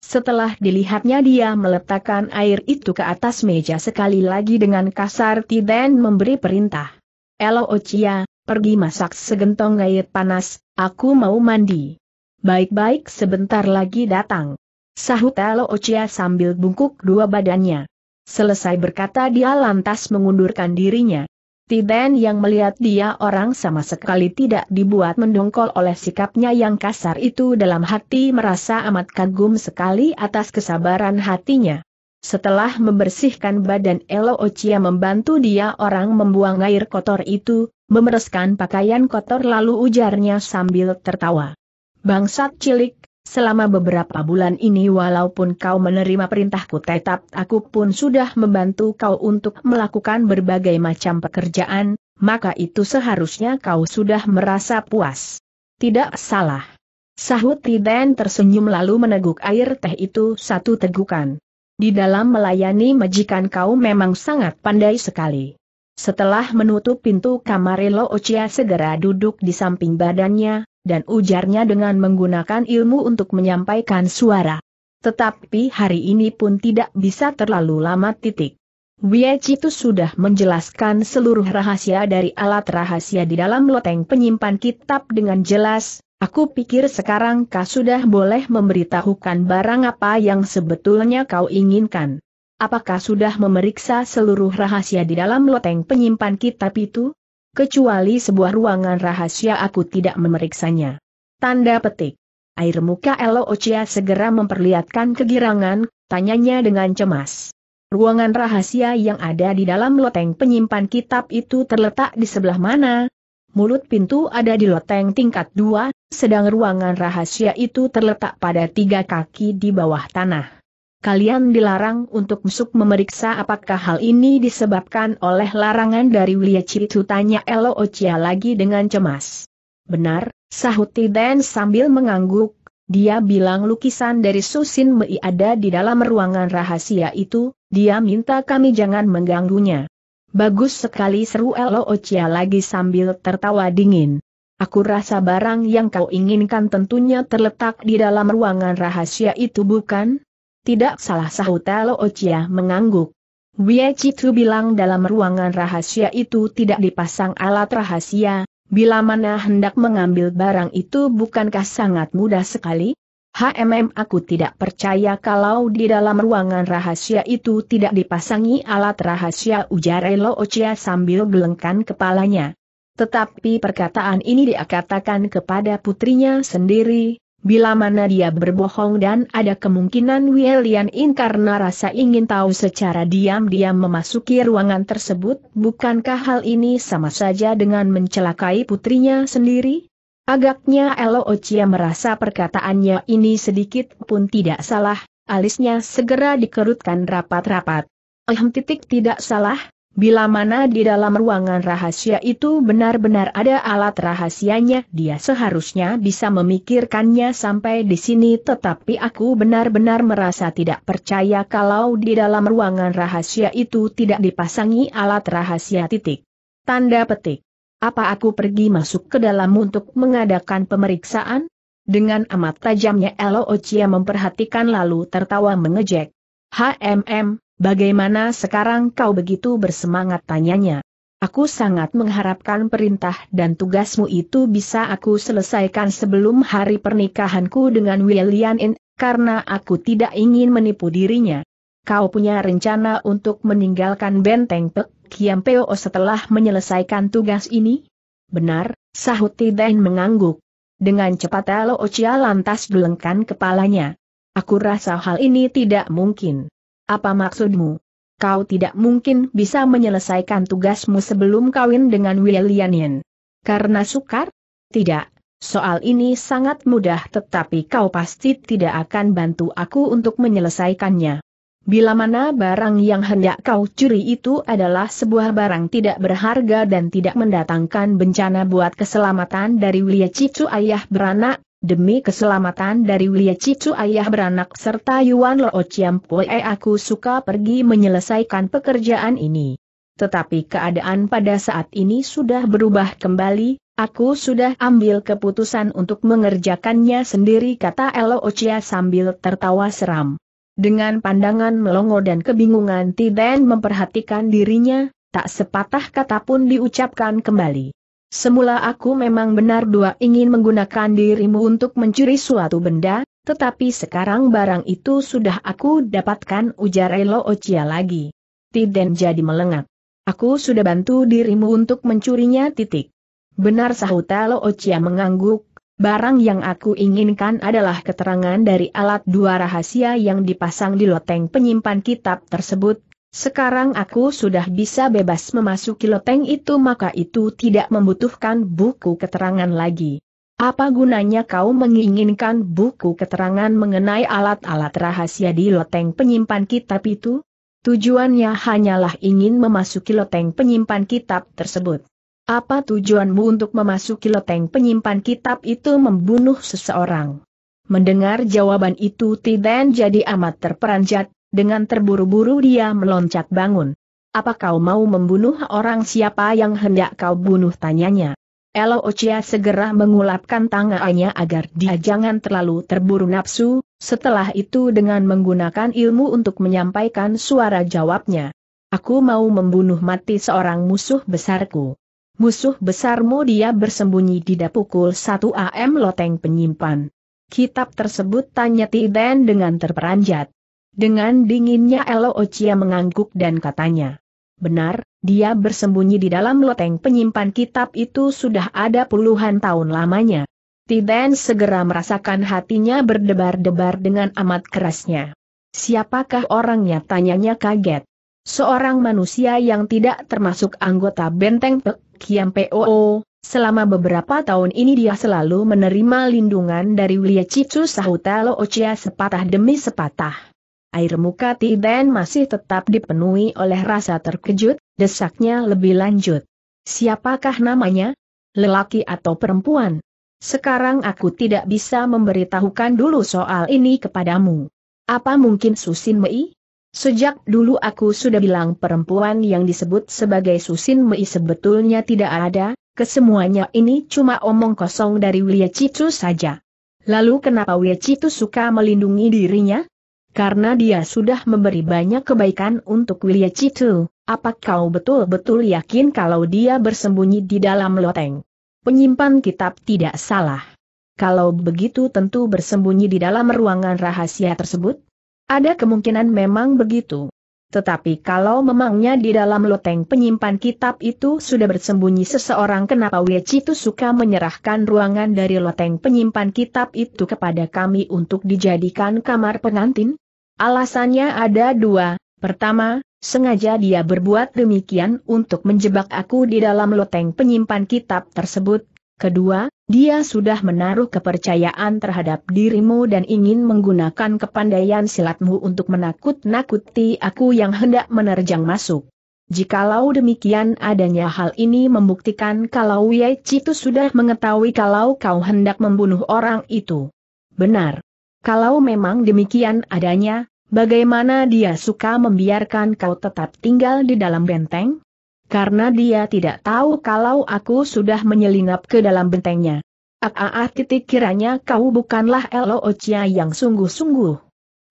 Setelah dilihatnya dia meletakkan air itu ke atas meja sekali lagi dengan kasar Tiden memberi perintah. Elo Ocia, pergi masak segentong air panas, aku mau mandi. Baik-baik sebentar lagi datang. Sahut Elo Ocia sambil bungkuk dua badannya. Selesai berkata dia lantas mengundurkan dirinya. Tiben yang melihat dia orang sama sekali tidak dibuat mendongkol oleh sikapnya yang kasar itu dalam hati merasa amat kagum sekali atas kesabaran hatinya. Setelah membersihkan badan Elo Ochia membantu dia orang membuang air kotor itu, memereskan pakaian kotor lalu ujarnya sambil tertawa. Bangsat cilik, selama beberapa bulan ini walaupun kau menerima perintahku tetap aku pun sudah membantu kau untuk melakukan berbagai macam pekerjaan, maka itu seharusnya kau sudah merasa puas. Tidak salah. Sahut Tiden tersenyum lalu meneguk air teh itu satu tegukan. Di dalam melayani majikan kau memang sangat pandai sekali. Setelah menutup pintu kamar Lo Ochia segera duduk di samping badannya, dan ujarnya dengan menggunakan ilmu untuk menyampaikan suara. Tetapi hari ini pun tidak bisa terlalu lama titik. Chitu sudah menjelaskan seluruh rahasia dari alat rahasia di dalam loteng penyimpan kitab dengan jelas, aku pikir sekarang kau sudah boleh memberitahukan barang apa yang sebetulnya kau inginkan. Apakah sudah memeriksa seluruh rahasia di dalam loteng penyimpan kitab itu? kecuali sebuah ruangan rahasia aku tidak memeriksanya. Tanda petik. Air muka Elo Ochia segera memperlihatkan kegirangan, tanyanya dengan cemas. Ruangan rahasia yang ada di dalam loteng penyimpan kitab itu terletak di sebelah mana? Mulut pintu ada di loteng tingkat dua, sedang ruangan rahasia itu terletak pada tiga kaki di bawah tanah kalian dilarang untuk masuk memeriksa apakah hal ini disebabkan oleh larangan dari Wilia Citu tanya Elo Ochia lagi dengan cemas. Benar, sahut Tiden sambil mengangguk, dia bilang lukisan dari Susin Mei ada di dalam ruangan rahasia itu, dia minta kami jangan mengganggunya. Bagus sekali seru Elo Ochia lagi sambil tertawa dingin. Aku rasa barang yang kau inginkan tentunya terletak di dalam ruangan rahasia itu bukan? Tidak salah sahut Telo Ochia mengangguk. Wei Chitu bilang dalam ruangan rahasia itu tidak dipasang alat rahasia, bila mana hendak mengambil barang itu bukankah sangat mudah sekali? HMM aku tidak percaya kalau di dalam ruangan rahasia itu tidak dipasangi alat rahasia ujar Lo Ochia sambil gelengkan kepalanya. Tetapi perkataan ini dia katakan kepada putrinya sendiri, Bila mana dia berbohong dan ada kemungkinan Wielian In karena rasa ingin tahu secara diam-diam memasuki ruangan tersebut, bukankah hal ini sama saja dengan mencelakai putrinya sendiri? Agaknya Elo Ochia merasa perkataannya ini sedikit pun tidak salah, alisnya segera dikerutkan rapat-rapat. Ehm titik tidak salah, Bila mana di dalam ruangan rahasia itu benar-benar ada alat rahasianya, dia seharusnya bisa memikirkannya sampai di sini tetapi aku benar-benar merasa tidak percaya kalau di dalam ruangan rahasia itu tidak dipasangi alat rahasia titik. Tanda petik. Apa aku pergi masuk ke dalam untuk mengadakan pemeriksaan? Dengan amat tajamnya Elo Ochia memperhatikan lalu tertawa mengejek. HMM, Bagaimana sekarang kau begitu bersemangat tanyanya? Aku sangat mengharapkan perintah dan tugasmu itu bisa aku selesaikan sebelum hari pernikahanku dengan William In, karena aku tidak ingin menipu dirinya. Kau punya rencana untuk meninggalkan benteng Pek Kiam Peo setelah menyelesaikan tugas ini? Benar, sahut Tidain mengangguk. Dengan cepat Elo Ocia lantas dulengkan kepalanya. Aku rasa hal ini tidak mungkin. Apa maksudmu? Kau tidak mungkin bisa menyelesaikan tugasmu sebelum kawin dengan Wilianin. Karena sukar? Tidak, soal ini sangat mudah tetapi kau pasti tidak akan bantu aku untuk menyelesaikannya. Bila mana barang yang hendak kau curi itu adalah sebuah barang tidak berharga dan tidak mendatangkan bencana buat keselamatan dari Wilia Cicu ayah beranak, Demi keselamatan dari Wilya Cicu ayah beranak serta Yuan Lo Pue aku suka pergi menyelesaikan pekerjaan ini. Tetapi keadaan pada saat ini sudah berubah kembali, aku sudah ambil keputusan untuk mengerjakannya sendiri kata Elo Ochia sambil tertawa seram. Dengan pandangan melongo dan kebingungan Tiden memperhatikan dirinya, tak sepatah kata pun diucapkan kembali. Semula aku memang benar dua ingin menggunakan dirimu untuk mencuri suatu benda, tetapi sekarang barang itu sudah aku dapatkan ujar Elo Ochia lagi. Tiden jadi melengak. Aku sudah bantu dirimu untuk mencurinya titik. Benar sahut Elo Ochia mengangguk, Barang yang aku inginkan adalah keterangan dari alat dua rahasia yang dipasang di loteng penyimpan kitab tersebut, sekarang aku sudah bisa bebas memasuki loteng itu maka itu tidak membutuhkan buku keterangan lagi. Apa gunanya kau menginginkan buku keterangan mengenai alat-alat rahasia di loteng penyimpan kitab itu? Tujuannya hanyalah ingin memasuki loteng penyimpan kitab tersebut. Apa tujuanmu untuk memasuki loteng penyimpan kitab itu membunuh seseorang? Mendengar jawaban itu Tiden jadi amat terperanjat, dengan terburu-buru dia meloncat bangun. Apa kau mau membunuh orang siapa yang hendak kau bunuh tanyanya? Elo Ochia segera mengulapkan tangannya agar dia jangan terlalu terburu nafsu, setelah itu dengan menggunakan ilmu untuk menyampaikan suara jawabnya. Aku mau membunuh mati seorang musuh besarku. Musuh besarmu dia bersembunyi di dapukul 1 AM loteng penyimpan. Kitab tersebut tanya Tiden dengan terperanjat. Dengan dinginnya Elo Ochia mengangguk dan katanya. Benar, dia bersembunyi di dalam loteng penyimpan kitab itu sudah ada puluhan tahun lamanya. Tiden segera merasakan hatinya berdebar-debar dengan amat kerasnya. Siapakah orangnya tanyanya kaget. Seorang manusia yang tidak termasuk anggota benteng Pek Kiam POO, selama beberapa tahun ini dia selalu menerima lindungan dari Wiliacicu Sahutalo Ochia sepatah demi sepatah air muka Tiden masih tetap dipenuhi oleh rasa terkejut, desaknya lebih lanjut. Siapakah namanya? Lelaki atau perempuan? Sekarang aku tidak bisa memberitahukan dulu soal ini kepadamu. Apa mungkin Susin Mei? Sejak dulu aku sudah bilang perempuan yang disebut sebagai Susin Mei sebetulnya tidak ada, kesemuanya ini cuma omong kosong dari Wiecitu saja. Lalu kenapa Wiecitu suka melindungi dirinya? Karena dia sudah memberi banyak kebaikan untuk William Citu, apa kau betul-betul yakin kalau dia bersembunyi di dalam loteng? Penyimpan kitab tidak salah. Kalau begitu tentu bersembunyi di dalam ruangan rahasia tersebut? Ada kemungkinan memang begitu. Tetapi kalau memangnya di dalam loteng penyimpan kitab itu sudah bersembunyi seseorang kenapa itu suka menyerahkan ruangan dari loteng penyimpan kitab itu kepada kami untuk dijadikan kamar pengantin? Alasannya ada dua, pertama, sengaja dia berbuat demikian untuk menjebak aku di dalam loteng penyimpan kitab tersebut, kedua, dia sudah menaruh kepercayaan terhadap dirimu dan ingin menggunakan kepandaian silatmu untuk menakut-nakuti aku yang hendak menerjang masuk. Jikalau demikian adanya hal ini membuktikan kalau Yai Citu sudah mengetahui kalau kau hendak membunuh orang itu. Benar. Kalau memang demikian adanya, bagaimana dia suka membiarkan kau tetap tinggal di dalam benteng? karena dia tidak tahu kalau aku sudah menyelinap ke dalam bentengnya. Aaah, titik kiranya kau bukanlah Elo Ochia yang sungguh-sungguh.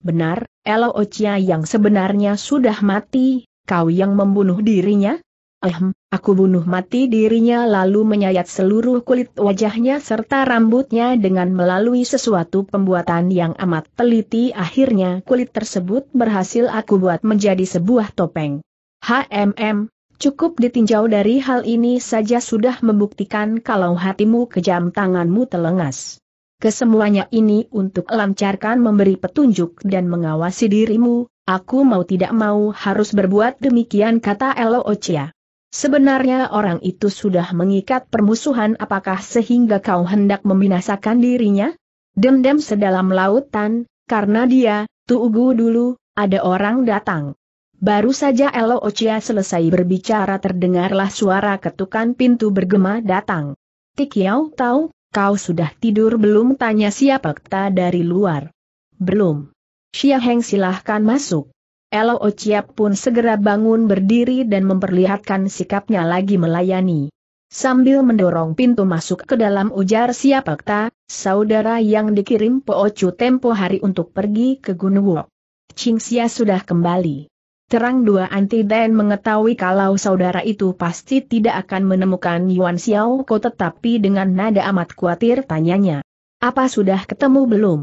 Benar, Elo Ochia yang sebenarnya sudah mati, kau yang membunuh dirinya? Ehm, aku bunuh mati dirinya lalu menyayat seluruh kulit wajahnya serta rambutnya dengan melalui sesuatu pembuatan yang amat teliti akhirnya kulit tersebut berhasil aku buat menjadi sebuah topeng. HMM, Cukup ditinjau dari hal ini saja sudah membuktikan kalau hatimu kejam tanganmu telengas. Kesemuanya ini untuk lancarkan memberi petunjuk dan mengawasi dirimu, aku mau tidak mau harus berbuat demikian kata Elo Ochia. Sebenarnya orang itu sudah mengikat permusuhan apakah sehingga kau hendak membinasakan dirinya? Dendam sedalam lautan, karena dia, tuugu dulu, ada orang datang. Baru saja Elo Ocia selesai berbicara terdengarlah suara ketukan pintu bergema datang. Tikiau tahu, kau sudah tidur belum tanya siapa dari luar. Belum. Xia Heng silahkan masuk. Elo Ocia pun segera bangun berdiri dan memperlihatkan sikapnya lagi melayani. Sambil mendorong pintu masuk ke dalam ujar siapa saudara yang dikirim Ocu tempo hari untuk pergi ke Gunung Wu. Ching Xia sudah kembali. Terang dua anti dan mengetahui kalau saudara itu pasti tidak akan menemukan Yuan Xiao Ko tetapi dengan nada amat khawatir tanyanya. Apa sudah ketemu belum?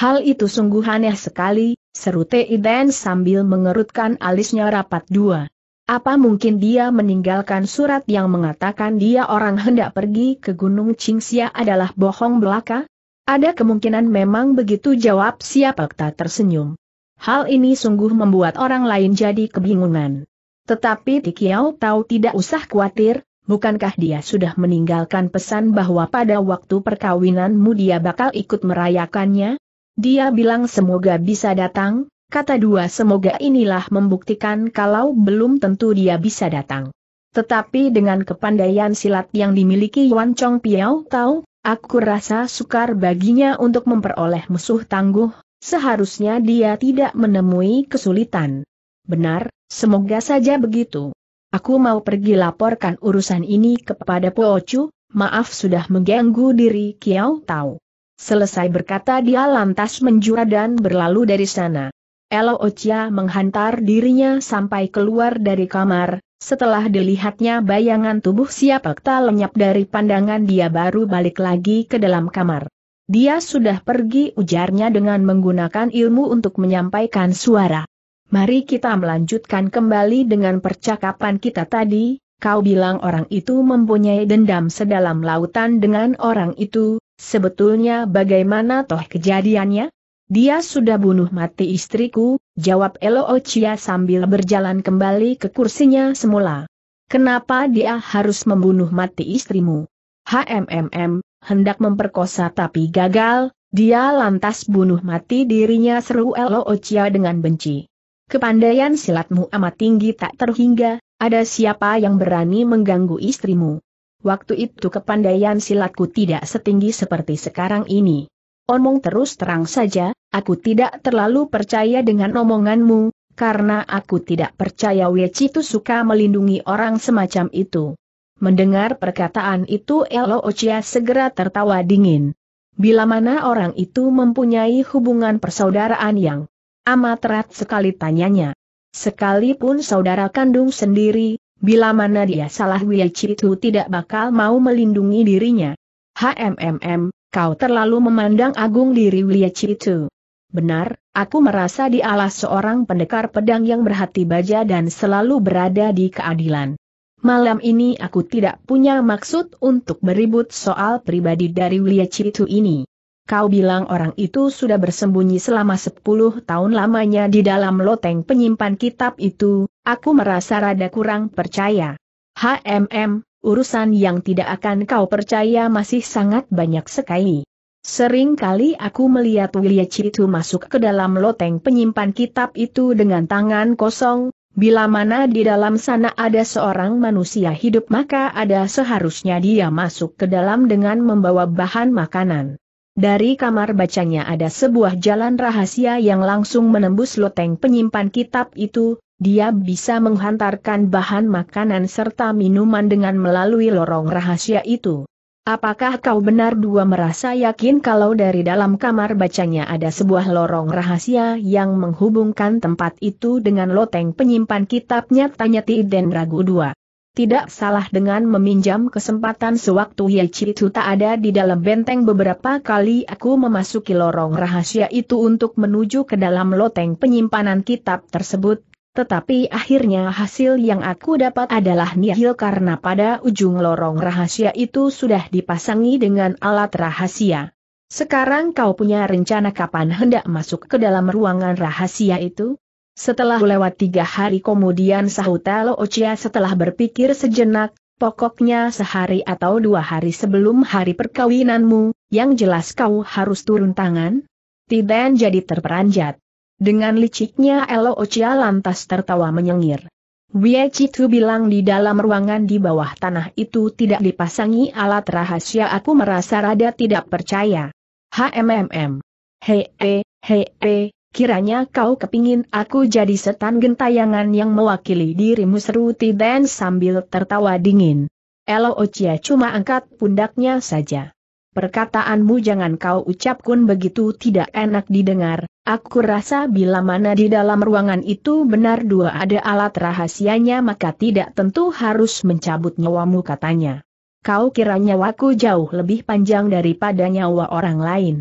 Hal itu sungguh aneh sekali, seru Tei Dan sambil mengerutkan alisnya rapat dua. Apa mungkin dia meninggalkan surat yang mengatakan dia orang hendak pergi ke Gunung Qingxia adalah bohong belaka? Ada kemungkinan memang begitu jawab siapa tak tersenyum. Hal ini sungguh membuat orang lain jadi kebingungan. Tetapi Tikiao tahu tidak usah khawatir, bukankah dia sudah meninggalkan pesan bahwa pada waktu perkawinanmu dia bakal ikut merayakannya? Dia bilang semoga bisa datang, kata dua semoga inilah membuktikan kalau belum tentu dia bisa datang. Tetapi dengan kepandaian silat yang dimiliki Yuan Chong Piao tahu, aku rasa sukar baginya untuk memperoleh musuh tangguh, Seharusnya dia tidak menemui kesulitan. Benar, semoga saja begitu. Aku mau pergi laporkan urusan ini kepada Po Poocu, maaf sudah mengganggu diri Kiao Tao. Selesai berkata dia lantas menjura dan berlalu dari sana. Elo Ocia menghantar dirinya sampai keluar dari kamar, setelah dilihatnya bayangan tubuh siapa tak lenyap dari pandangan dia baru balik lagi ke dalam kamar. Dia sudah pergi ujarnya dengan menggunakan ilmu untuk menyampaikan suara. Mari kita melanjutkan kembali dengan percakapan kita tadi, kau bilang orang itu mempunyai dendam sedalam lautan dengan orang itu, sebetulnya bagaimana toh kejadiannya? Dia sudah bunuh mati istriku, jawab Elo Ochia sambil berjalan kembali ke kursinya semula. Kenapa dia harus membunuh mati istrimu? HMMM, hendak memperkosa tapi gagal, dia lantas bunuh mati dirinya seru Elo Ochia dengan benci. Kepandaian silatmu amat tinggi tak terhingga, ada siapa yang berani mengganggu istrimu? Waktu itu kepandaian silatku tidak setinggi seperti sekarang ini. Omong terus terang saja, aku tidak terlalu percaya dengan omonganmu, karena aku tidak percaya itu suka melindungi orang semacam itu. Mendengar perkataan itu Elo Ochia segera tertawa dingin. Bila mana orang itu mempunyai hubungan persaudaraan yang amat erat sekali tanyanya. Sekalipun saudara kandung sendiri, bila mana dia salah Wiyachi itu tidak bakal mau melindungi dirinya. HMMM, kau terlalu memandang agung diri Wiyachi itu. Benar, aku merasa dialah seorang pendekar pedang yang berhati baja dan selalu berada di keadilan. Malam ini aku tidak punya maksud untuk beribut soal pribadi dari Lia Citu ini. Kau bilang orang itu sudah bersembunyi selama 10 tahun lamanya di dalam loteng penyimpan kitab itu, aku merasa rada kurang percaya. HMM, urusan yang tidak akan kau percaya masih sangat banyak sekali. Sering kali aku melihat Wilia Citu masuk ke dalam loteng penyimpan kitab itu dengan tangan kosong, Bila mana di dalam sana ada seorang manusia hidup maka ada seharusnya dia masuk ke dalam dengan membawa bahan makanan. Dari kamar bacanya ada sebuah jalan rahasia yang langsung menembus loteng penyimpan kitab itu, dia bisa menghantarkan bahan makanan serta minuman dengan melalui lorong rahasia itu. Apakah kau benar dua merasa yakin kalau dari dalam kamar bacanya ada sebuah lorong rahasia yang menghubungkan tempat itu dengan loteng penyimpan kitabnya tanya Ti ragu dua. Tidak salah dengan meminjam kesempatan sewaktu Yechi itu tak ada di dalam benteng beberapa kali aku memasuki lorong rahasia itu untuk menuju ke dalam loteng penyimpanan kitab tersebut, tetapi akhirnya hasil yang aku dapat adalah nihil karena pada ujung lorong rahasia itu sudah dipasangi dengan alat rahasia. Sekarang kau punya rencana kapan hendak masuk ke dalam ruangan rahasia itu? Setelah lewat tiga hari kemudian Sahutalo Ocia setelah berpikir sejenak, pokoknya sehari atau dua hari sebelum hari perkawinanmu, yang jelas kau harus turun tangan? Tiden jadi terperanjat. Dengan liciknya Elo Ochia lantas tertawa menyengir. Wie Chitu bilang di dalam ruangan di bawah tanah itu tidak dipasangi alat rahasia aku merasa rada tidak percaya. HMMM. Hei, hei, hei, kiranya kau kepingin aku jadi setan gentayangan yang mewakili dirimu seru Tiden sambil tertawa dingin. Elo Ochia cuma angkat pundaknya saja perkataanmu jangan kau ucapkan begitu tidak enak didengar, aku rasa bila mana di dalam ruangan itu benar dua ada alat rahasianya maka tidak tentu harus mencabut nyawamu katanya. Kau kira nyawaku jauh lebih panjang daripada nyawa orang lain?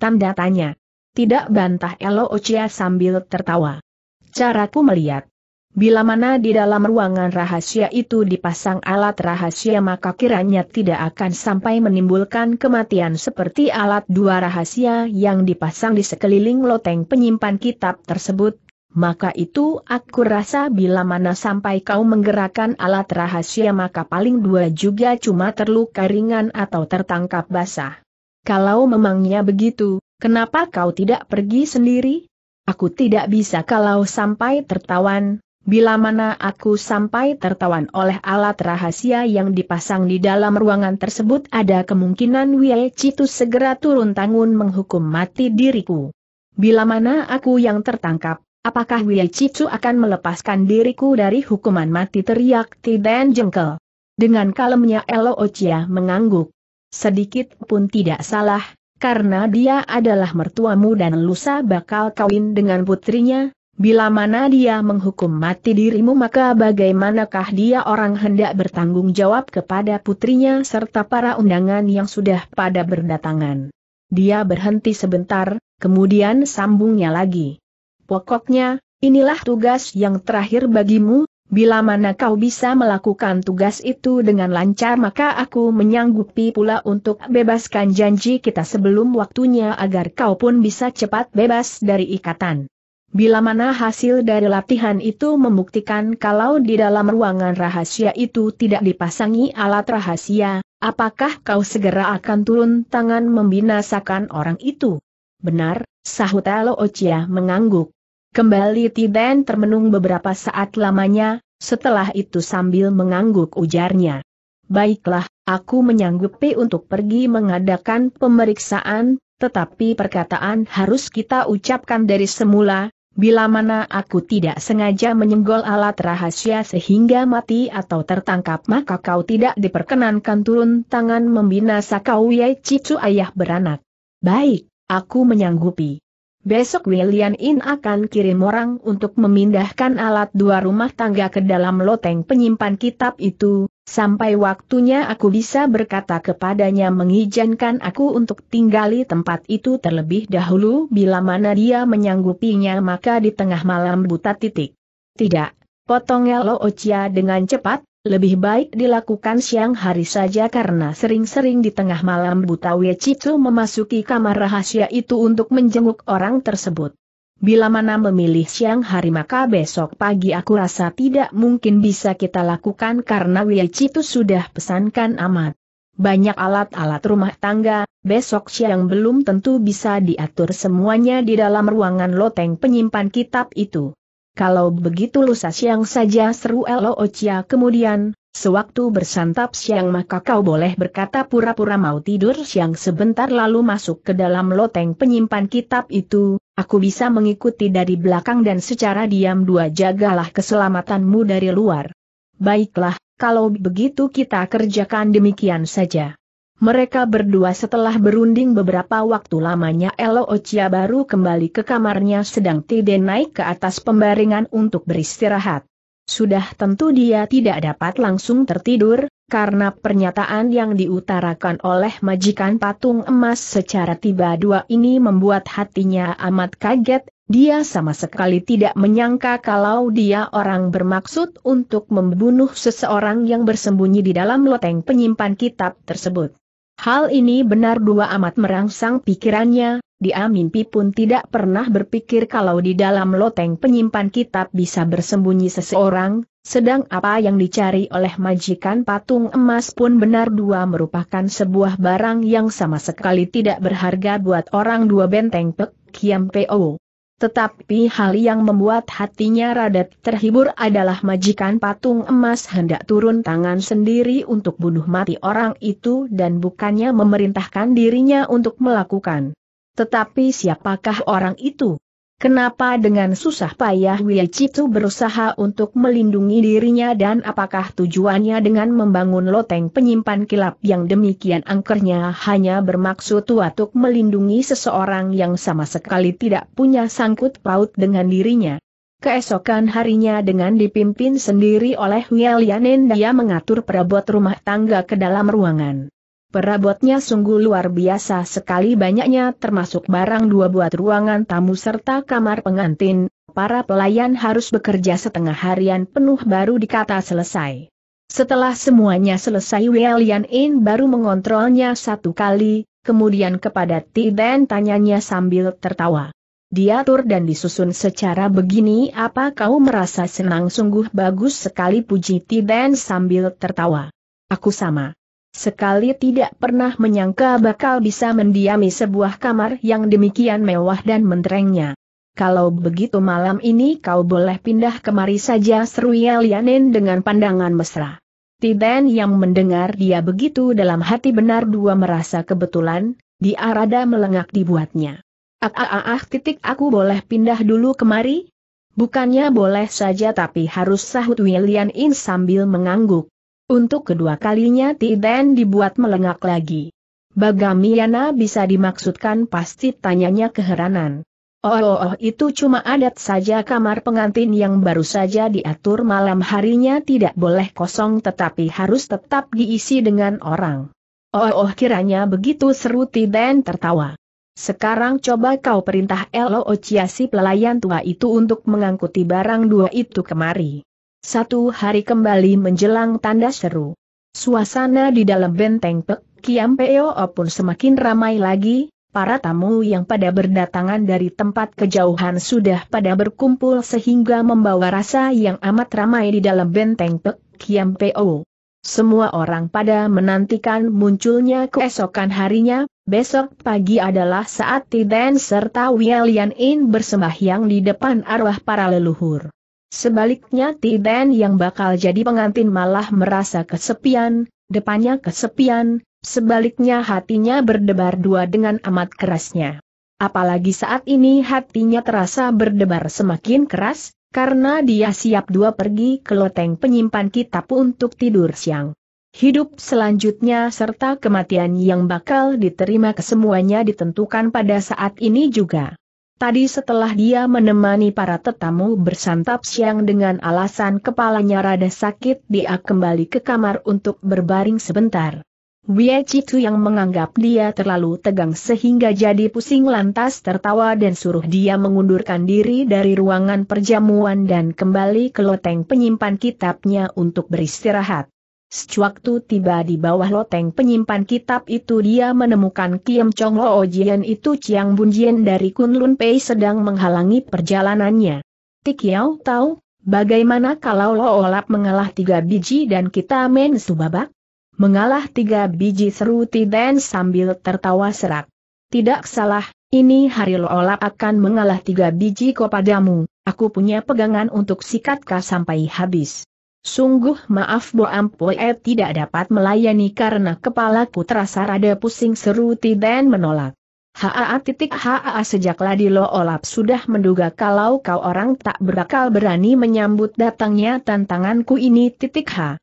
Tanda tanya. Tidak bantah Elo Ocia sambil tertawa. Caraku melihat, Bila mana di dalam ruangan rahasia itu dipasang alat rahasia maka kiranya tidak akan sampai menimbulkan kematian seperti alat dua rahasia yang dipasang di sekeliling loteng penyimpan kitab tersebut, maka itu aku rasa bila mana sampai kau menggerakkan alat rahasia maka paling dua juga cuma terluka ringan atau tertangkap basah. Kalau memangnya begitu, kenapa kau tidak pergi sendiri? Aku tidak bisa kalau sampai tertawan, Bila mana aku sampai tertawan oleh alat rahasia yang dipasang di dalam ruangan tersebut ada kemungkinan Wei Citu segera turun tangun menghukum mati diriku. Bila mana aku yang tertangkap, apakah Wei Citu akan melepaskan diriku dari hukuman mati teriak Tiden Jengkel. Dengan kalemnya Elo Ochia mengangguk. Sedikit pun tidak salah, karena dia adalah mertuamu dan lusa bakal kawin dengan putrinya, Bila mana dia menghukum mati dirimu maka bagaimanakah dia orang hendak bertanggung jawab kepada putrinya serta para undangan yang sudah pada berdatangan. Dia berhenti sebentar, kemudian sambungnya lagi. Pokoknya, inilah tugas yang terakhir bagimu, bila mana kau bisa melakukan tugas itu dengan lancar maka aku menyanggupi pula untuk bebaskan janji kita sebelum waktunya agar kau pun bisa cepat bebas dari ikatan. Bila mana hasil dari latihan itu membuktikan kalau di dalam ruangan rahasia itu tidak dipasangi alat rahasia, apakah kau segera akan turun tangan membinasakan orang itu? Benar, sahut Elo Ochia mengangguk. Kembali Tiden termenung beberapa saat lamanya, setelah itu sambil mengangguk ujarnya. Baiklah, aku menyanggupi untuk pergi mengadakan pemeriksaan, tetapi perkataan harus kita ucapkan dari semula, bila mana aku tidak sengaja menyenggol alat rahasia sehingga mati atau tertangkap maka kau tidak diperkenankan turun tangan membina kau Yai Cicu ayah beranak. Baik, aku menyanggupi. Besok William In akan kirim orang untuk memindahkan alat dua rumah tangga ke dalam loteng penyimpan kitab itu, Sampai waktunya aku bisa berkata kepadanya mengizinkan aku untuk tinggali tempat itu terlebih dahulu bila mana dia menyanggupinya maka di tengah malam buta titik. Tidak, potongnya Lo Ocia dengan cepat, lebih baik dilakukan siang hari saja karena sering-sering di tengah malam buta Wecitu memasuki kamar rahasia itu untuk menjenguk orang tersebut. Bila mana memilih siang hari maka besok pagi aku rasa tidak mungkin bisa kita lakukan karena itu sudah pesankan amat. Banyak alat-alat rumah tangga, besok siang belum tentu bisa diatur semuanya di dalam ruangan loteng penyimpan kitab itu. Kalau begitu lusa siang saja seru Elo Ocia kemudian, sewaktu bersantap siang maka kau boleh berkata pura-pura mau tidur siang sebentar lalu masuk ke dalam loteng penyimpan kitab itu, aku bisa mengikuti dari belakang dan secara diam dua jagalah keselamatanmu dari luar. Baiklah, kalau begitu kita kerjakan demikian saja. Mereka berdua setelah berunding beberapa waktu lamanya Elo Ochia baru kembali ke kamarnya sedang Tide naik ke atas pembaringan untuk beristirahat. Sudah tentu dia tidak dapat langsung tertidur, karena pernyataan yang diutarakan oleh majikan patung emas secara tiba-dua ini membuat hatinya amat kaget, dia sama sekali tidak menyangka kalau dia orang bermaksud untuk membunuh seseorang yang bersembunyi di dalam loteng penyimpan kitab tersebut. Hal ini benar dua amat merangsang pikirannya, dia mimpi pun tidak pernah berpikir kalau di dalam loteng penyimpan kitab bisa bersembunyi seseorang, sedang apa yang dicari oleh majikan patung emas pun benar dua merupakan sebuah barang yang sama sekali tidak berharga buat orang dua benteng Pek Kiam Po. Tetapi hal yang membuat hatinya rada terhibur adalah majikan patung emas hendak turun tangan sendiri untuk bunuh mati orang itu dan bukannya memerintahkan dirinya untuk melakukan. Tetapi siapakah orang itu? Kenapa dengan susah payah Chitu berusaha untuk melindungi dirinya dan apakah tujuannya dengan membangun loteng penyimpan kilap yang demikian angkernya hanya bermaksud untuk melindungi seseorang yang sama sekali tidak punya sangkut paut dengan dirinya. Keesokan harinya dengan dipimpin sendiri oleh Wielianen dia mengatur perabot rumah tangga ke dalam ruangan. Perabotnya sungguh luar biasa sekali banyaknya termasuk barang dua buat ruangan tamu serta kamar pengantin, para pelayan harus bekerja setengah harian penuh baru dikata selesai. Setelah semuanya selesai Welian In baru mengontrolnya satu kali, kemudian kepada Ti Dan tanyanya sambil tertawa. Diatur dan disusun secara begini apa kau merasa senang sungguh bagus sekali puji Ti Dan sambil tertawa. Aku sama. Sekali tidak pernah menyangka bakal bisa mendiami sebuah kamar yang demikian mewah dan menterengnya. Kalau begitu malam ini kau boleh pindah kemari saja seru Yalianin dengan pandangan mesra. Tiden yang mendengar dia begitu dalam hati benar dua merasa kebetulan, dia rada melengak dibuatnya. Ah ah ah, ah titik aku boleh pindah dulu kemari? Bukannya boleh saja tapi harus sahut William In sambil mengangguk. Untuk kedua kalinya Tiden dibuat melengak lagi. Bagamiana bisa dimaksudkan pasti tanyanya keheranan. Oh, oh, oh itu cuma adat saja kamar pengantin yang baru saja diatur malam harinya tidak boleh kosong tetapi harus tetap diisi dengan orang. Oh, oh, oh kiranya begitu seru Tiden tertawa. Sekarang coba kau perintah Elo Ociasi pelayan tua itu untuk mengangkuti barang dua itu kemari. Satu hari kembali menjelang tanda seru. Suasana di dalam benteng Pek Kiam Peo pun semakin ramai lagi, para tamu yang pada berdatangan dari tempat kejauhan sudah pada berkumpul sehingga membawa rasa yang amat ramai di dalam benteng Pek Kiam Peo. Semua orang pada menantikan munculnya keesokan harinya, besok pagi adalah saat Tiden serta Wielian In bersembahyang di depan arwah para leluhur. Sebaliknya Tiben yang bakal jadi pengantin malah merasa kesepian, depannya kesepian, sebaliknya hatinya berdebar dua dengan amat kerasnya. Apalagi saat ini hatinya terasa berdebar semakin keras, karena dia siap dua pergi ke loteng penyimpan kitab untuk tidur siang. Hidup selanjutnya serta kematian yang bakal diterima kesemuanya ditentukan pada saat ini juga. Tadi setelah dia menemani para tetamu bersantap siang dengan alasan kepalanya rada sakit dia kembali ke kamar untuk berbaring sebentar. Wei Chitu yang menganggap dia terlalu tegang sehingga jadi pusing lantas tertawa dan suruh dia mengundurkan diri dari ruangan perjamuan dan kembali ke loteng penyimpan kitabnya untuk beristirahat. Sewaktu tiba di bawah loteng penyimpan kitab itu dia menemukan Kiem Chong lo Jian itu Chiang Bun Jian dari Kunlun Pei sedang menghalangi perjalanannya. Tik tahu, bagaimana kalau Lo Olap mengalah tiga biji dan kita main subabak? Mengalah tiga biji seru Tiden sambil tertawa serak. Tidak salah, ini hari Lo Olap akan mengalah tiga biji kepadamu, aku punya pegangan untuk sikat sampai habis. Sungguh maaf Bo Ampue eh, tidak dapat melayani karena kepala terasa rada pusing seru Tiden menolak. Haa titik haa sejak ladi lo Olap sudah menduga kalau kau orang tak berakal berani menyambut datangnya tantanganku ini titik ha.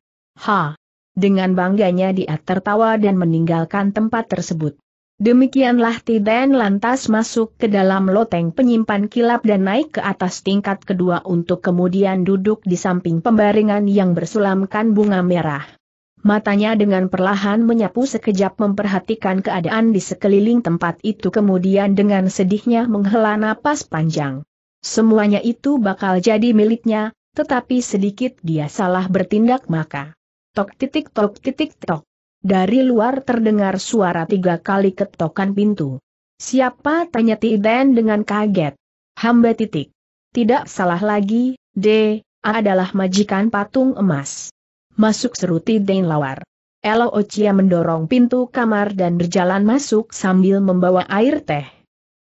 Ha. Dengan bangganya dia tertawa dan meninggalkan tempat tersebut. Demikianlah Tiden lantas masuk ke dalam loteng penyimpan kilap dan naik ke atas tingkat kedua untuk kemudian duduk di samping pembaringan yang bersulamkan bunga merah. Matanya dengan perlahan menyapu sekejap memperhatikan keadaan di sekeliling tempat itu kemudian dengan sedihnya menghela napas panjang. Semuanya itu bakal jadi miliknya, tetapi sedikit dia salah bertindak maka. Tok titik tok titik tok. Dari luar terdengar suara tiga kali ketokan pintu. Siapa tanya Tiden dengan kaget. Hamba titik. Tidak salah lagi, D, A adalah majikan patung emas. Masuk seru Tiden lawar. Elo Ochia mendorong pintu kamar dan berjalan masuk sambil membawa air teh.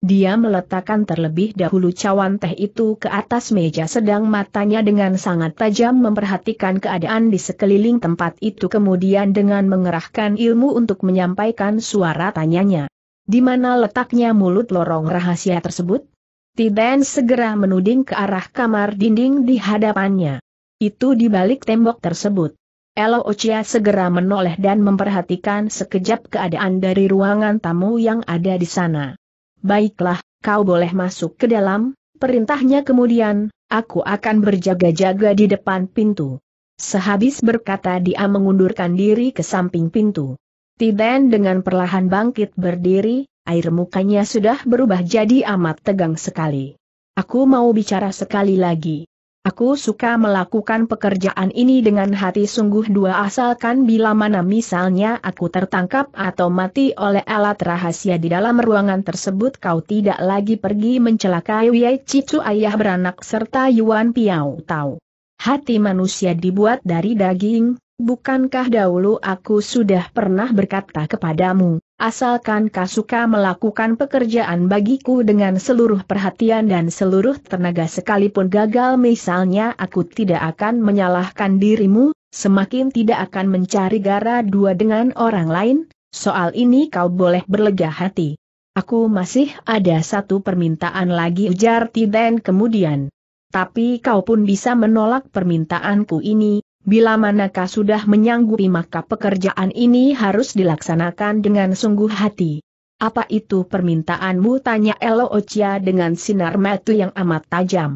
Dia meletakkan terlebih dahulu cawan teh itu ke atas meja sedang matanya dengan sangat tajam memperhatikan keadaan di sekeliling tempat itu kemudian dengan mengerahkan ilmu untuk menyampaikan suara tanyanya. Di mana letaknya mulut lorong rahasia tersebut? Tiden segera menuding ke arah kamar dinding di hadapannya. Itu di balik tembok tersebut. Elo Ochia segera menoleh dan memperhatikan sekejap keadaan dari ruangan tamu yang ada di sana baiklah, kau boleh masuk ke dalam, perintahnya kemudian, aku akan berjaga-jaga di depan pintu. Sehabis berkata dia mengundurkan diri ke samping pintu. Tiden dengan perlahan bangkit berdiri, air mukanya sudah berubah jadi amat tegang sekali. Aku mau bicara sekali lagi. Aku suka melakukan pekerjaan ini dengan hati sungguh dua asalkan bila mana misalnya aku tertangkap atau mati oleh alat rahasia di dalam ruangan tersebut kau tidak lagi pergi mencelakai Wei Cicu ayah beranak serta Yuan Piao Tau. Hati manusia dibuat dari daging, bukankah dahulu aku sudah pernah berkata kepadamu, Asalkan Kasuka melakukan pekerjaan bagiku dengan seluruh perhatian dan seluruh tenaga sekalipun gagal misalnya aku tidak akan menyalahkan dirimu, semakin tidak akan mencari gara dua dengan orang lain, soal ini kau boleh berlega hati. Aku masih ada satu permintaan lagi ujar Tiden kemudian. Tapi kau pun bisa menolak permintaanku ini, Bila manakah sudah menyanggupi maka pekerjaan ini harus dilaksanakan dengan sungguh hati. Apa itu permintaanmu? Tanya Elo Ocia dengan sinar mata yang amat tajam.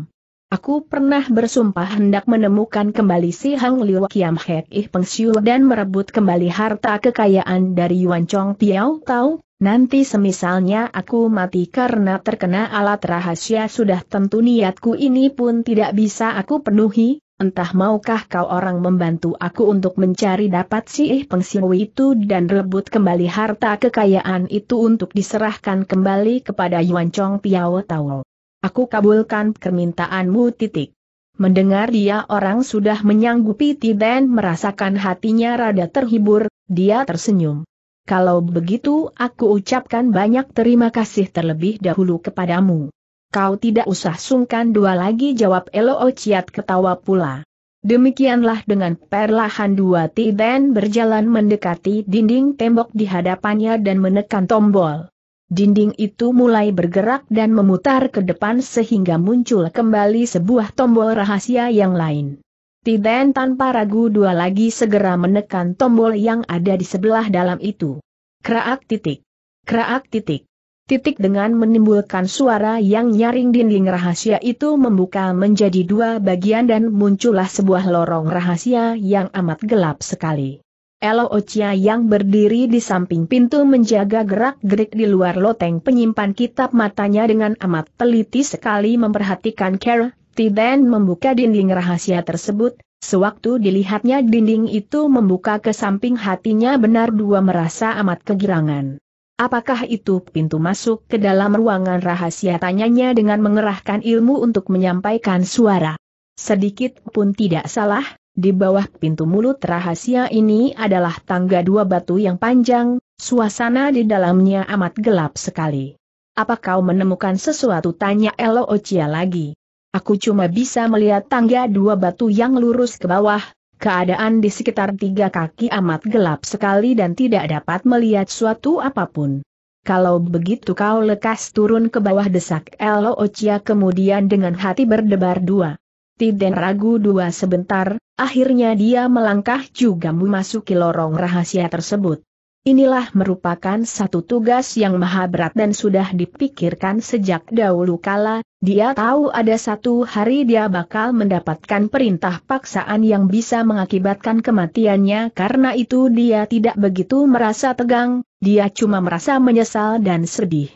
Aku pernah bersumpah hendak menemukan kembali si Hang Liu Kiam Hek Ih Peng Siu dan merebut kembali harta kekayaan dari Yuan Chong Piao Tau, nanti semisalnya aku mati karena terkena alat rahasia sudah tentu niatku ini pun tidak bisa aku penuhi, entah maukah kau orang membantu aku untuk mencari dapat si ih eh pengsiwi itu dan rebut kembali harta kekayaan itu untuk diserahkan kembali kepada Yuan Chong Piao Tao. Aku kabulkan permintaanmu titik. Mendengar dia orang sudah menyanggupi Tiden merasakan hatinya rada terhibur, dia tersenyum. Kalau begitu aku ucapkan banyak terima kasih terlebih dahulu kepadamu. Kau tidak usah sungkan dua lagi jawab Elo Ociat ketawa pula. Demikianlah dengan perlahan dua Tiben berjalan mendekati dinding tembok di hadapannya dan menekan tombol. Dinding itu mulai bergerak dan memutar ke depan sehingga muncul kembali sebuah tombol rahasia yang lain. Tiben tanpa ragu dua lagi segera menekan tombol yang ada di sebelah dalam itu. Kraak titik. Kraak titik. Titik dengan menimbulkan suara yang nyaring dinding rahasia itu membuka menjadi dua bagian dan muncullah sebuah lorong rahasia yang amat gelap sekali. Elo Ochia yang berdiri di samping pintu menjaga gerak-gerik di luar loteng penyimpan kitab matanya dengan amat teliti sekali memperhatikan Kara, Tiden membuka dinding rahasia tersebut, sewaktu dilihatnya dinding itu membuka ke samping hatinya benar dua merasa amat kegirangan. Apakah itu pintu masuk ke dalam ruangan rahasia tanyanya dengan mengerahkan ilmu untuk menyampaikan suara? Sedikit pun tidak salah, di bawah pintu mulut rahasia ini adalah tangga dua batu yang panjang, suasana di dalamnya amat gelap sekali. Apa kau menemukan sesuatu? Tanya Elo Ochia lagi. Aku cuma bisa melihat tangga dua batu yang lurus ke bawah, Keadaan di sekitar tiga kaki amat gelap sekali dan tidak dapat melihat suatu apapun. Kalau begitu kau lekas turun ke bawah desak Elo Ochia kemudian dengan hati berdebar dua. Tidak ragu dua sebentar, akhirnya dia melangkah juga memasuki lorong rahasia tersebut. Inilah merupakan satu tugas yang maha berat dan sudah dipikirkan sejak dahulu kala, dia tahu ada satu hari dia bakal mendapatkan perintah paksaan yang bisa mengakibatkan kematiannya karena itu dia tidak begitu merasa tegang, dia cuma merasa menyesal dan sedih.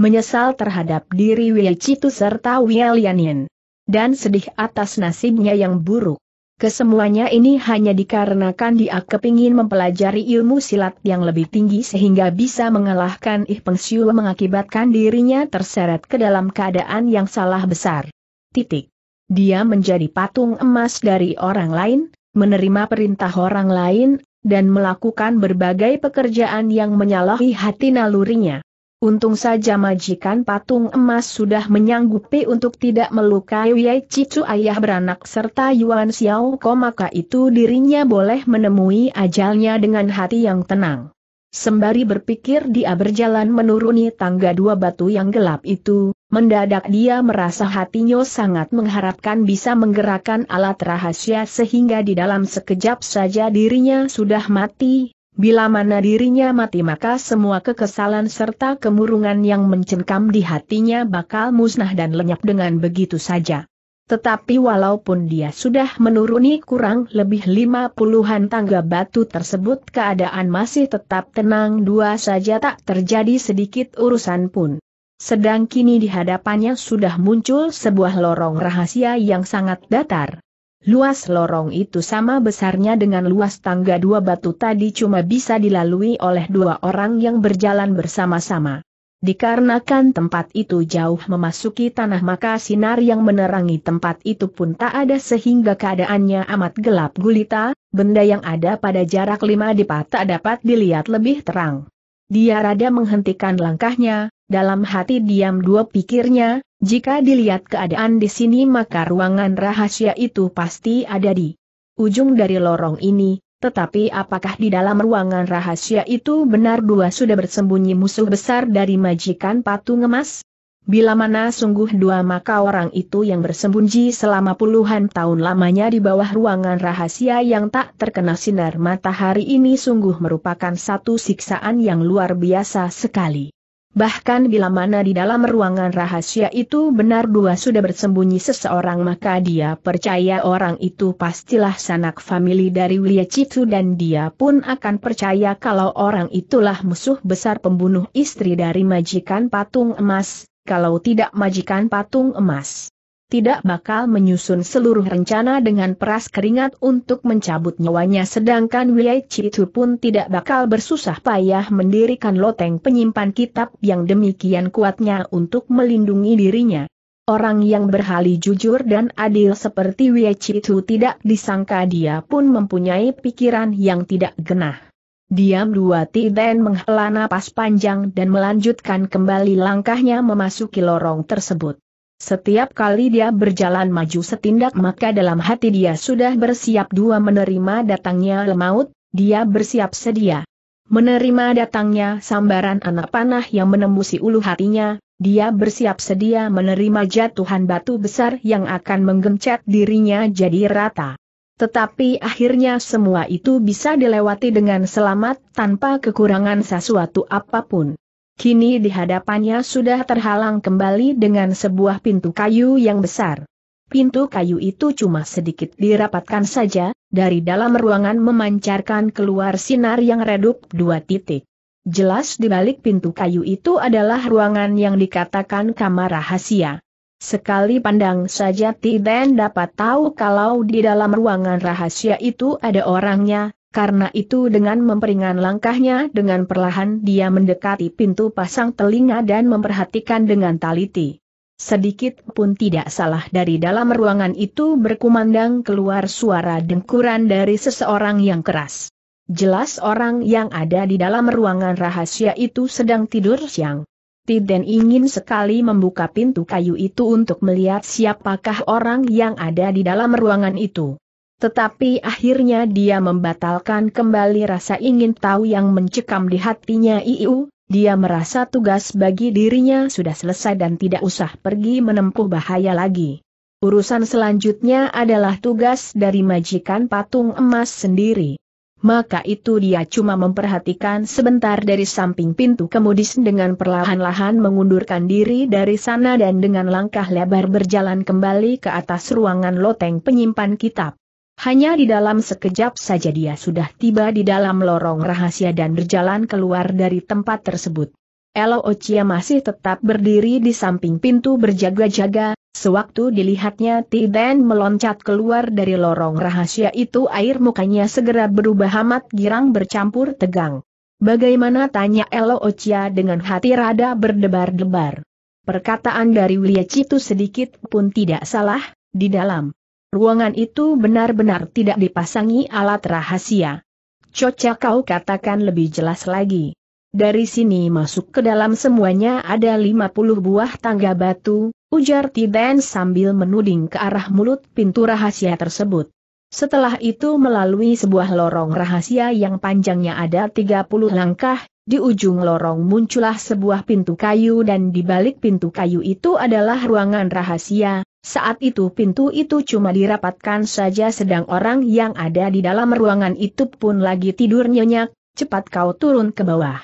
Menyesal terhadap diri Wei Chitu serta Wei Lianin. Dan sedih atas nasibnya yang buruk. Kesemuanya ini hanya dikarenakan dia kepingin mempelajari ilmu silat yang lebih tinggi sehingga bisa mengalahkan Ih Peng Siu mengakibatkan dirinya terseret ke dalam keadaan yang salah besar. Titik. Dia menjadi patung emas dari orang lain, menerima perintah orang lain, dan melakukan berbagai pekerjaan yang menyalahi hati nalurinya. Untung saja majikan patung emas sudah menyanggupi untuk tidak melukai Yai Cicu ayah beranak serta Yuan Xiao Ko maka itu dirinya boleh menemui ajalnya dengan hati yang tenang. Sembari berpikir dia berjalan menuruni tangga dua batu yang gelap itu, mendadak dia merasa hatinya sangat mengharapkan bisa menggerakkan alat rahasia sehingga di dalam sekejap saja dirinya sudah mati, Bila mana dirinya mati maka semua kekesalan serta kemurungan yang mencengkam di hatinya bakal musnah dan lenyap dengan begitu saja. Tetapi walaupun dia sudah menuruni kurang lebih lima puluhan tangga batu tersebut keadaan masih tetap tenang dua saja tak terjadi sedikit urusan pun. Sedang kini di hadapannya sudah muncul sebuah lorong rahasia yang sangat datar. Luas lorong itu sama besarnya dengan luas tangga dua batu tadi cuma bisa dilalui oleh dua orang yang berjalan bersama-sama. Dikarenakan tempat itu jauh memasuki tanah maka sinar yang menerangi tempat itu pun tak ada sehingga keadaannya amat gelap gulita, benda yang ada pada jarak lima dipa tak dapat dilihat lebih terang. Dia rada menghentikan langkahnya, dalam hati diam dua pikirnya, jika dilihat keadaan di sini maka ruangan rahasia itu pasti ada di ujung dari lorong ini, tetapi apakah di dalam ruangan rahasia itu benar dua sudah bersembunyi musuh besar dari majikan patung emas? Bila mana sungguh dua maka orang itu yang bersembunyi selama puluhan tahun lamanya di bawah ruangan rahasia yang tak terkena sinar matahari ini sungguh merupakan satu siksaan yang luar biasa sekali. Bahkan bila mana di dalam ruangan rahasia itu benar dua sudah bersembunyi seseorang maka dia percaya orang itu pastilah sanak famili dari Wilia Citu dan dia pun akan percaya kalau orang itulah musuh besar pembunuh istri dari majikan patung emas, kalau tidak majikan patung emas tidak bakal menyusun seluruh rencana dengan peras keringat untuk mencabut nyawanya sedangkan Wei itu pun tidak bakal bersusah payah mendirikan loteng penyimpan kitab yang demikian kuatnya untuk melindungi dirinya. Orang yang berhali jujur dan adil seperti Wei itu tidak disangka dia pun mempunyai pikiran yang tidak genah. Diam dua Tiden menghela napas panjang dan melanjutkan kembali langkahnya memasuki lorong tersebut. Setiap kali dia berjalan maju setindak maka dalam hati dia sudah bersiap dua menerima datangnya lemaut, dia bersiap sedia. Menerima datangnya sambaran anak panah yang menembusi ulu hatinya, dia bersiap sedia menerima jatuhan batu besar yang akan menggencet dirinya jadi rata. Tetapi akhirnya semua itu bisa dilewati dengan selamat tanpa kekurangan sesuatu apapun. Kini di hadapannya sudah terhalang kembali dengan sebuah pintu kayu yang besar. Pintu kayu itu cuma sedikit dirapatkan saja, dari dalam ruangan memancarkan keluar sinar yang redup dua titik. Jelas di balik pintu kayu itu adalah ruangan yang dikatakan kamar rahasia. Sekali pandang saja Tiden dapat tahu kalau di dalam ruangan rahasia itu ada orangnya, karena itu dengan memperingan langkahnya dengan perlahan dia mendekati pintu pasang telinga dan memperhatikan dengan taliti. Sedikit pun tidak salah dari dalam ruangan itu berkumandang keluar suara dengkuran dari seseorang yang keras. Jelas orang yang ada di dalam ruangan rahasia itu sedang tidur siang. Tiden ingin sekali membuka pintu kayu itu untuk melihat siapakah orang yang ada di dalam ruangan itu. Tetapi akhirnya dia membatalkan kembali rasa ingin tahu yang mencekam di hatinya Iu, dia merasa tugas bagi dirinya sudah selesai dan tidak usah pergi menempuh bahaya lagi. Urusan selanjutnya adalah tugas dari majikan patung emas sendiri. Maka itu dia cuma memperhatikan sebentar dari samping pintu kemudis dengan perlahan-lahan mengundurkan diri dari sana dan dengan langkah lebar berjalan kembali ke atas ruangan loteng penyimpan kitab. Hanya di dalam sekejap saja dia sudah tiba di dalam lorong rahasia dan berjalan keluar dari tempat tersebut. Elo Ochia masih tetap berdiri di samping pintu berjaga-jaga, sewaktu dilihatnya Tiden meloncat keluar dari lorong rahasia itu air mukanya segera berubah amat girang bercampur tegang. Bagaimana tanya Elo Ochia dengan hati rada berdebar-debar. Perkataan dari Wilia Citu sedikit pun tidak salah, di dalam ruangan itu benar-benar tidak dipasangi alat rahasia. Coca kau katakan lebih jelas lagi. Dari sini masuk ke dalam semuanya ada 50 buah tangga batu, ujar Tiden sambil menuding ke arah mulut pintu rahasia tersebut. Setelah itu melalui sebuah lorong rahasia yang panjangnya ada 30 langkah, di ujung lorong muncullah sebuah pintu kayu dan di balik pintu kayu itu adalah ruangan rahasia, saat itu pintu itu cuma dirapatkan saja sedang orang yang ada di dalam ruangan itu pun lagi tidur nyenyak, cepat kau turun ke bawah.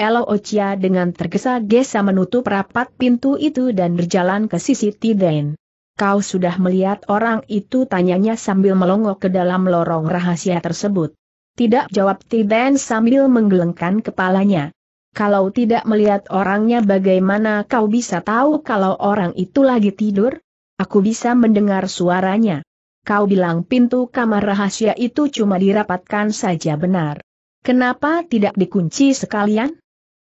Elo Ochia dengan tergesa-gesa menutup rapat pintu itu dan berjalan ke sisi Tiden. Kau sudah melihat orang itu tanyanya sambil melongok ke dalam lorong rahasia tersebut. Tidak jawab Tiden sambil menggelengkan kepalanya. Kalau tidak melihat orangnya bagaimana kau bisa tahu kalau orang itu lagi tidur? Aku bisa mendengar suaranya. Kau bilang pintu kamar rahasia itu cuma dirapatkan saja benar. Kenapa tidak dikunci sekalian?